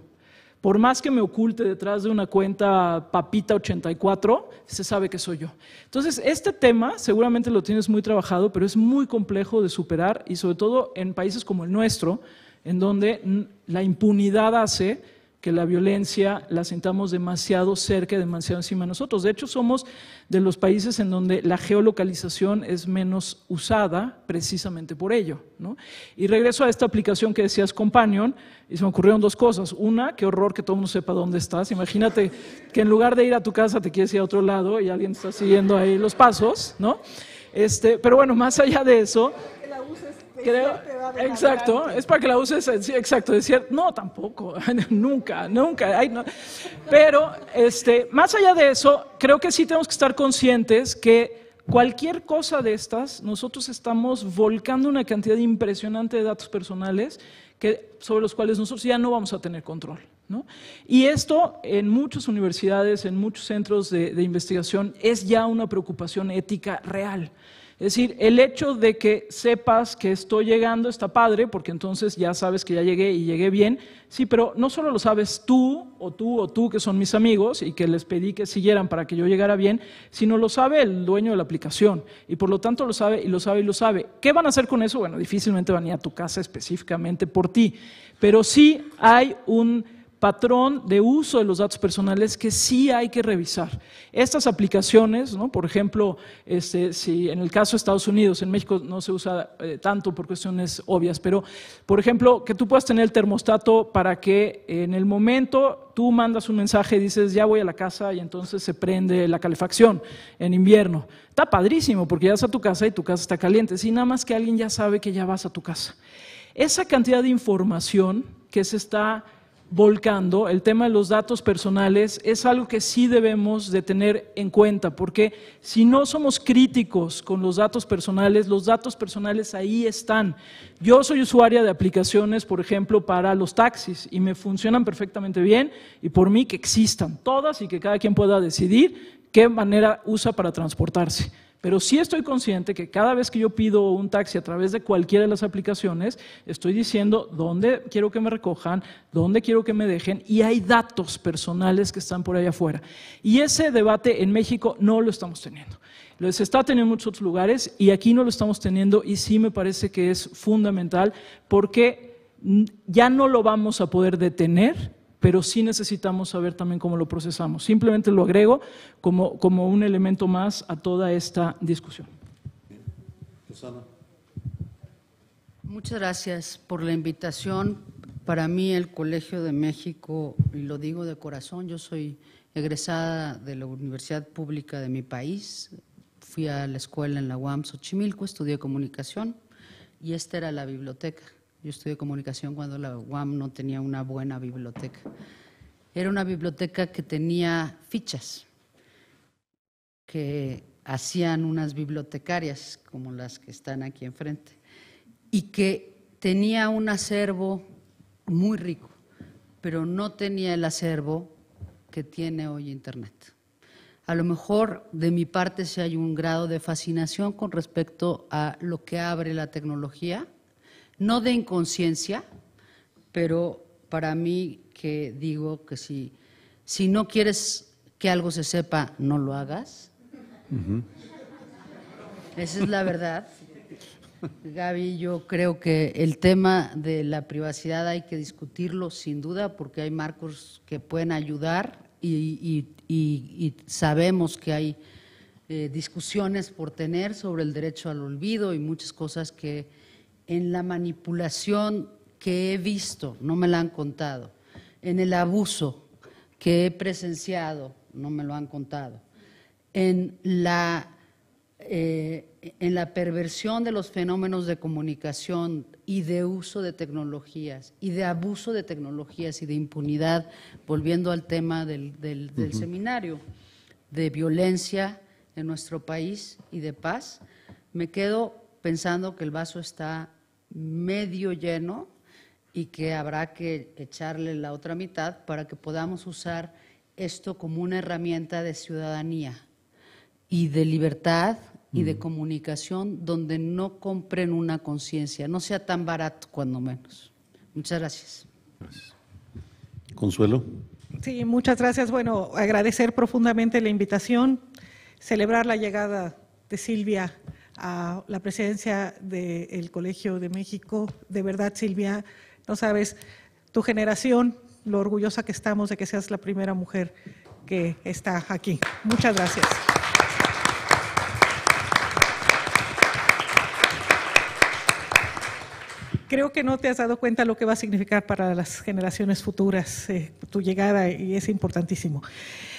Por más que me oculte detrás de una cuenta papita84, se sabe que soy yo. Entonces, este tema seguramente lo tienes muy trabajado, pero es muy complejo de superar y sobre todo en países como el nuestro, en donde la impunidad hace que la violencia la sentamos demasiado cerca, demasiado encima de nosotros. De hecho, somos de los países en donde la geolocalización es menos usada precisamente por ello. ¿no? Y regreso a esta aplicación que decías Companion, y se me ocurrieron dos cosas. Una, qué horror que todo el mundo sepa dónde estás. Imagínate que en lugar de ir a tu casa te quieres ir a otro lado y alguien está siguiendo ahí los pasos, ¿no? Este, pero bueno, más allá de eso, creo, exacto, es para que la uses, exacto, decir, no, tampoco, nunca, nunca, pero este, más allá de eso, creo que sí tenemos que estar conscientes que cualquier cosa de estas, nosotros estamos volcando una cantidad impresionante de datos personales que, sobre los cuales nosotros ya no vamos a tener control. ¿No? Y esto en muchas universidades, en muchos centros de investigación, es ya una preocupación ética real. Es decir, el hecho de que sepas que estoy llegando está padre, porque entonces ya sabes que ya llegué y llegué bien. Sí, pero no solo lo sabes tú, o tú, o tú, que son mis amigos y que les pedí que siguieran para que yo llegara bien, sino lo sabe el dueño de la aplicación. Y por lo tanto lo sabe y lo sabe y lo sabe. ¿Qué van a hacer con eso? Bueno, difícilmente van a ir a tu casa específicamente por ti. Pero sí hay un patrón de uso de los datos personales que sí hay que revisar. Estas aplicaciones, por ejemplo, este, si en el caso de Estados Unidos, en México no se usa eh, tanto por cuestiones obvias, pero por ejemplo, que tú puedas tener el termostato para que en el momento tú mandas un mensaje y dices, ya voy a la casa y entonces se prende la calefacción en invierno. Está padrísimo porque ya vas a tu casa y tu casa está caliente. Si nada más que alguien ya sabe que ya vas a tu casa. Esa cantidad de información que se está volcando, el tema de los datos personales es algo que sí debemos de tener en cuenta, porque si no somos críticos con los datos personales, los datos personales ahí están. Yo soy usuaria de aplicaciones, por ejemplo, para los taxis y me funcionan perfectamente bien y por mí que existan todas y que cada quien pueda decidir qué manera usa para transportarse. Pero sí estoy consciente que cada vez que yo pido un taxi a través de cualquiera de las aplicaciones, estoy diciendo dónde quiero que me recojan, dónde quiero que me dejen y hay datos personales que están por allá afuera. Y ese debate en México no lo estamos teniendo. Lo está teniendo en muchos otros lugares y aquí no lo estamos teniendo y sí me parece que es fundamental porque ya no lo vamos a poder detener pero sí necesitamos saber también cómo lo procesamos. Simplemente lo agrego como, como un elemento más a toda esta discusión. Muchas gracias por la invitación. Para mí el Colegio de México, y lo digo de corazón, yo soy egresada de la Universidad Pública de mi país, fui a la escuela en la UAM Xochimilco, estudié comunicación y esta era la biblioteca yo estudié comunicación cuando la UAM no tenía una buena biblioteca. Era una biblioteca que tenía fichas que hacían unas bibliotecarias como las que están aquí enfrente y que tenía un acervo muy rico, pero no tenía el acervo que tiene hoy Internet. A lo mejor de mi parte si hay un grado de fascinación con respecto a lo que abre la tecnología, no de inconsciencia, pero para mí que digo que si, si no quieres que algo se sepa, no lo hagas. Esa es la verdad. Gaby, yo creo que el tema de la privacidad hay que discutirlo sin duda porque hay marcos que pueden ayudar y, sabemos que hay eh, discusiones por tener sobre el derecho al olvido y muchas cosas que en la manipulación que he visto, no me la han contado, en el abuso que he presenciado, no me lo han contado, en la, eh, en la perversión de los fenómenos de comunicación y de uso de tecnologías y de abuso de tecnologías y de impunidad, volviendo al tema del, seminario, de violencia en nuestro país y de paz, me quedo pensando que el vaso está medio lleno y que habrá que echarle la otra mitad para que podamos usar esto como una herramienta de ciudadanía y de libertad y de mm. comunicación donde no compren una conciencia, no sea tan barato cuando menos. Muchas gracias. Consuelo. Sí, muchas gracias. Bueno, agradecer profundamente la invitación, celebrar la llegada de Silvia a la presidencia del Colegio de México. De verdad, Silvia, no sabes tu generación, lo orgullosa que estamos de que seas la primera mujer que está aquí. Muchas gracias. creo que no te has dado cuenta lo que va a significar para las generaciones futuras eh, tu llegada y es importantísimo.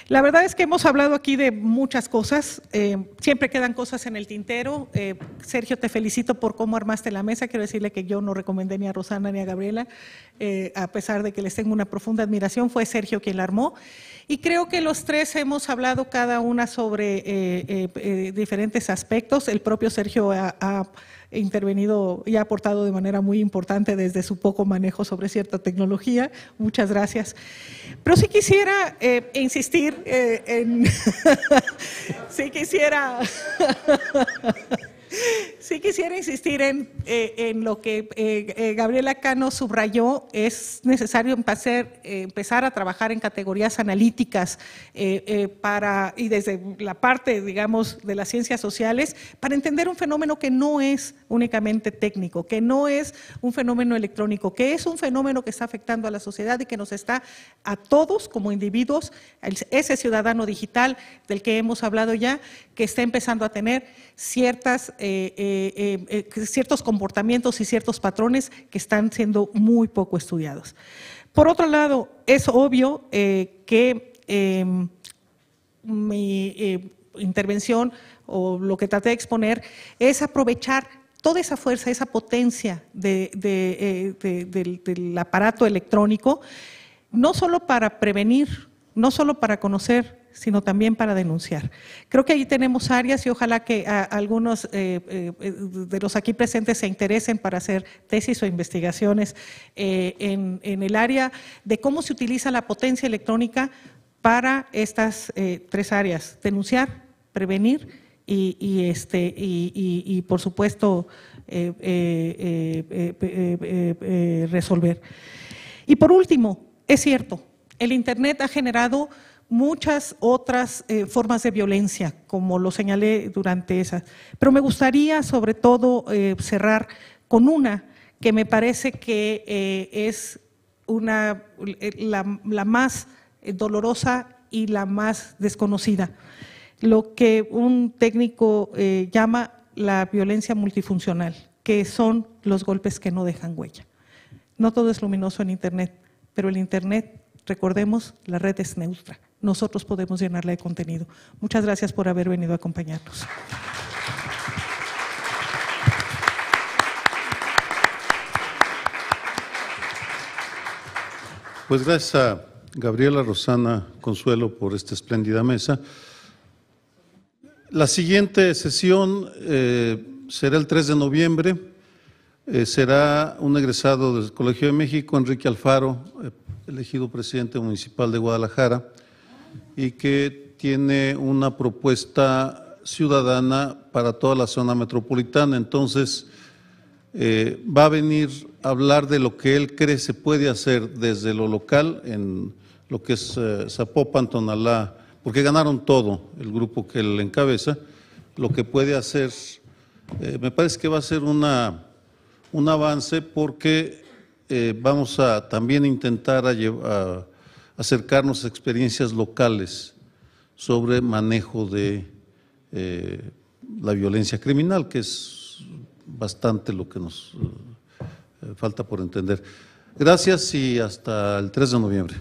La verdad es que hemos hablado aquí de muchas cosas, eh, siempre quedan cosas en el tintero. Eh, Sergio, te felicito por cómo armaste la mesa, quiero decirle que yo no recomendé ni a Rosana ni a Gabriela, eh, a pesar de que les tengo una profunda admiración, fue Sergio quien la armó. Y creo que los tres hemos hablado cada una sobre diferentes aspectos, el propio Sergio ha intervenido y ha aportado de manera muy importante desde su poco manejo sobre cierta tecnología. Muchas gracias. Pero si quisiera insistir en... sí quisiera... Eh, eh, Sí quisiera insistir en, eh, lo que eh, eh, Gabriela Cano subrayó, es necesario empezar, a trabajar en categorías analíticas para, y desde la parte, digamos, de las ciencias sociales, para entender un fenómeno que no es únicamente técnico, que no es un fenómeno electrónico, que es un fenómeno que está afectando a la sociedad y que nos está a todos como individuos, ese ciudadano digital del que hemos hablado ya, que está empezando a tener ciertas, eh, eh, eh, ciertos comportamientos y ciertos patrones que están siendo muy poco estudiados. Por otro lado, es obvio que em, mi intervención o lo que traté de exponer es aprovechar toda esa fuerza, esa potencia del, aparato electrónico, no sólo para prevenir, no sólo para conocer sino también para denunciar. Creo que ahí tenemos áreas y ojalá que ah, algunos eh, eh, de los aquí presentes se interesen para hacer tesis o investigaciones eh, en, el área de cómo se utiliza la potencia electrónica para estas tres áreas, denunciar, prevenir y, este, y, por supuesto resolver. Y por último, es cierto, el Internet ha generado muchas otras eh, formas de violencia, como lo señalé durante esas. Pero me gustaría sobre todo eh, cerrar con una que me parece que eh, es una, la, la, más dolorosa y la más desconocida, lo que un técnico llama la violencia multifuncional, que son los golpes que no dejan huella. No todo es luminoso en Internet, pero el Internet, recordemos, la red es neutra nosotros podemos llenarla de contenido. Muchas gracias por haber venido a acompañarnos. Pues gracias a Gabriela Rosana Consuelo por esta espléndida mesa. La siguiente sesión eh, será el 3 de noviembre. Eh, será un egresado del Colegio de México, Enrique Alfaro, eh, elegido presidente municipal de Guadalajara y que tiene una propuesta ciudadana para toda la zona metropolitana. Entonces, eh, va a venir a hablar de lo que él cree se puede hacer desde lo local, en lo que es eh, Zapopan, Tonalá, porque ganaron todo el grupo que él encabeza, lo que puede hacer, eh, me parece que va a ser una, un avance porque vamos a también intentar a, a acercarnos a experiencias locales sobre manejo de eh, la violencia criminal, que es bastante lo que nos eh, falta por entender. Gracias y hasta el 3 de noviembre.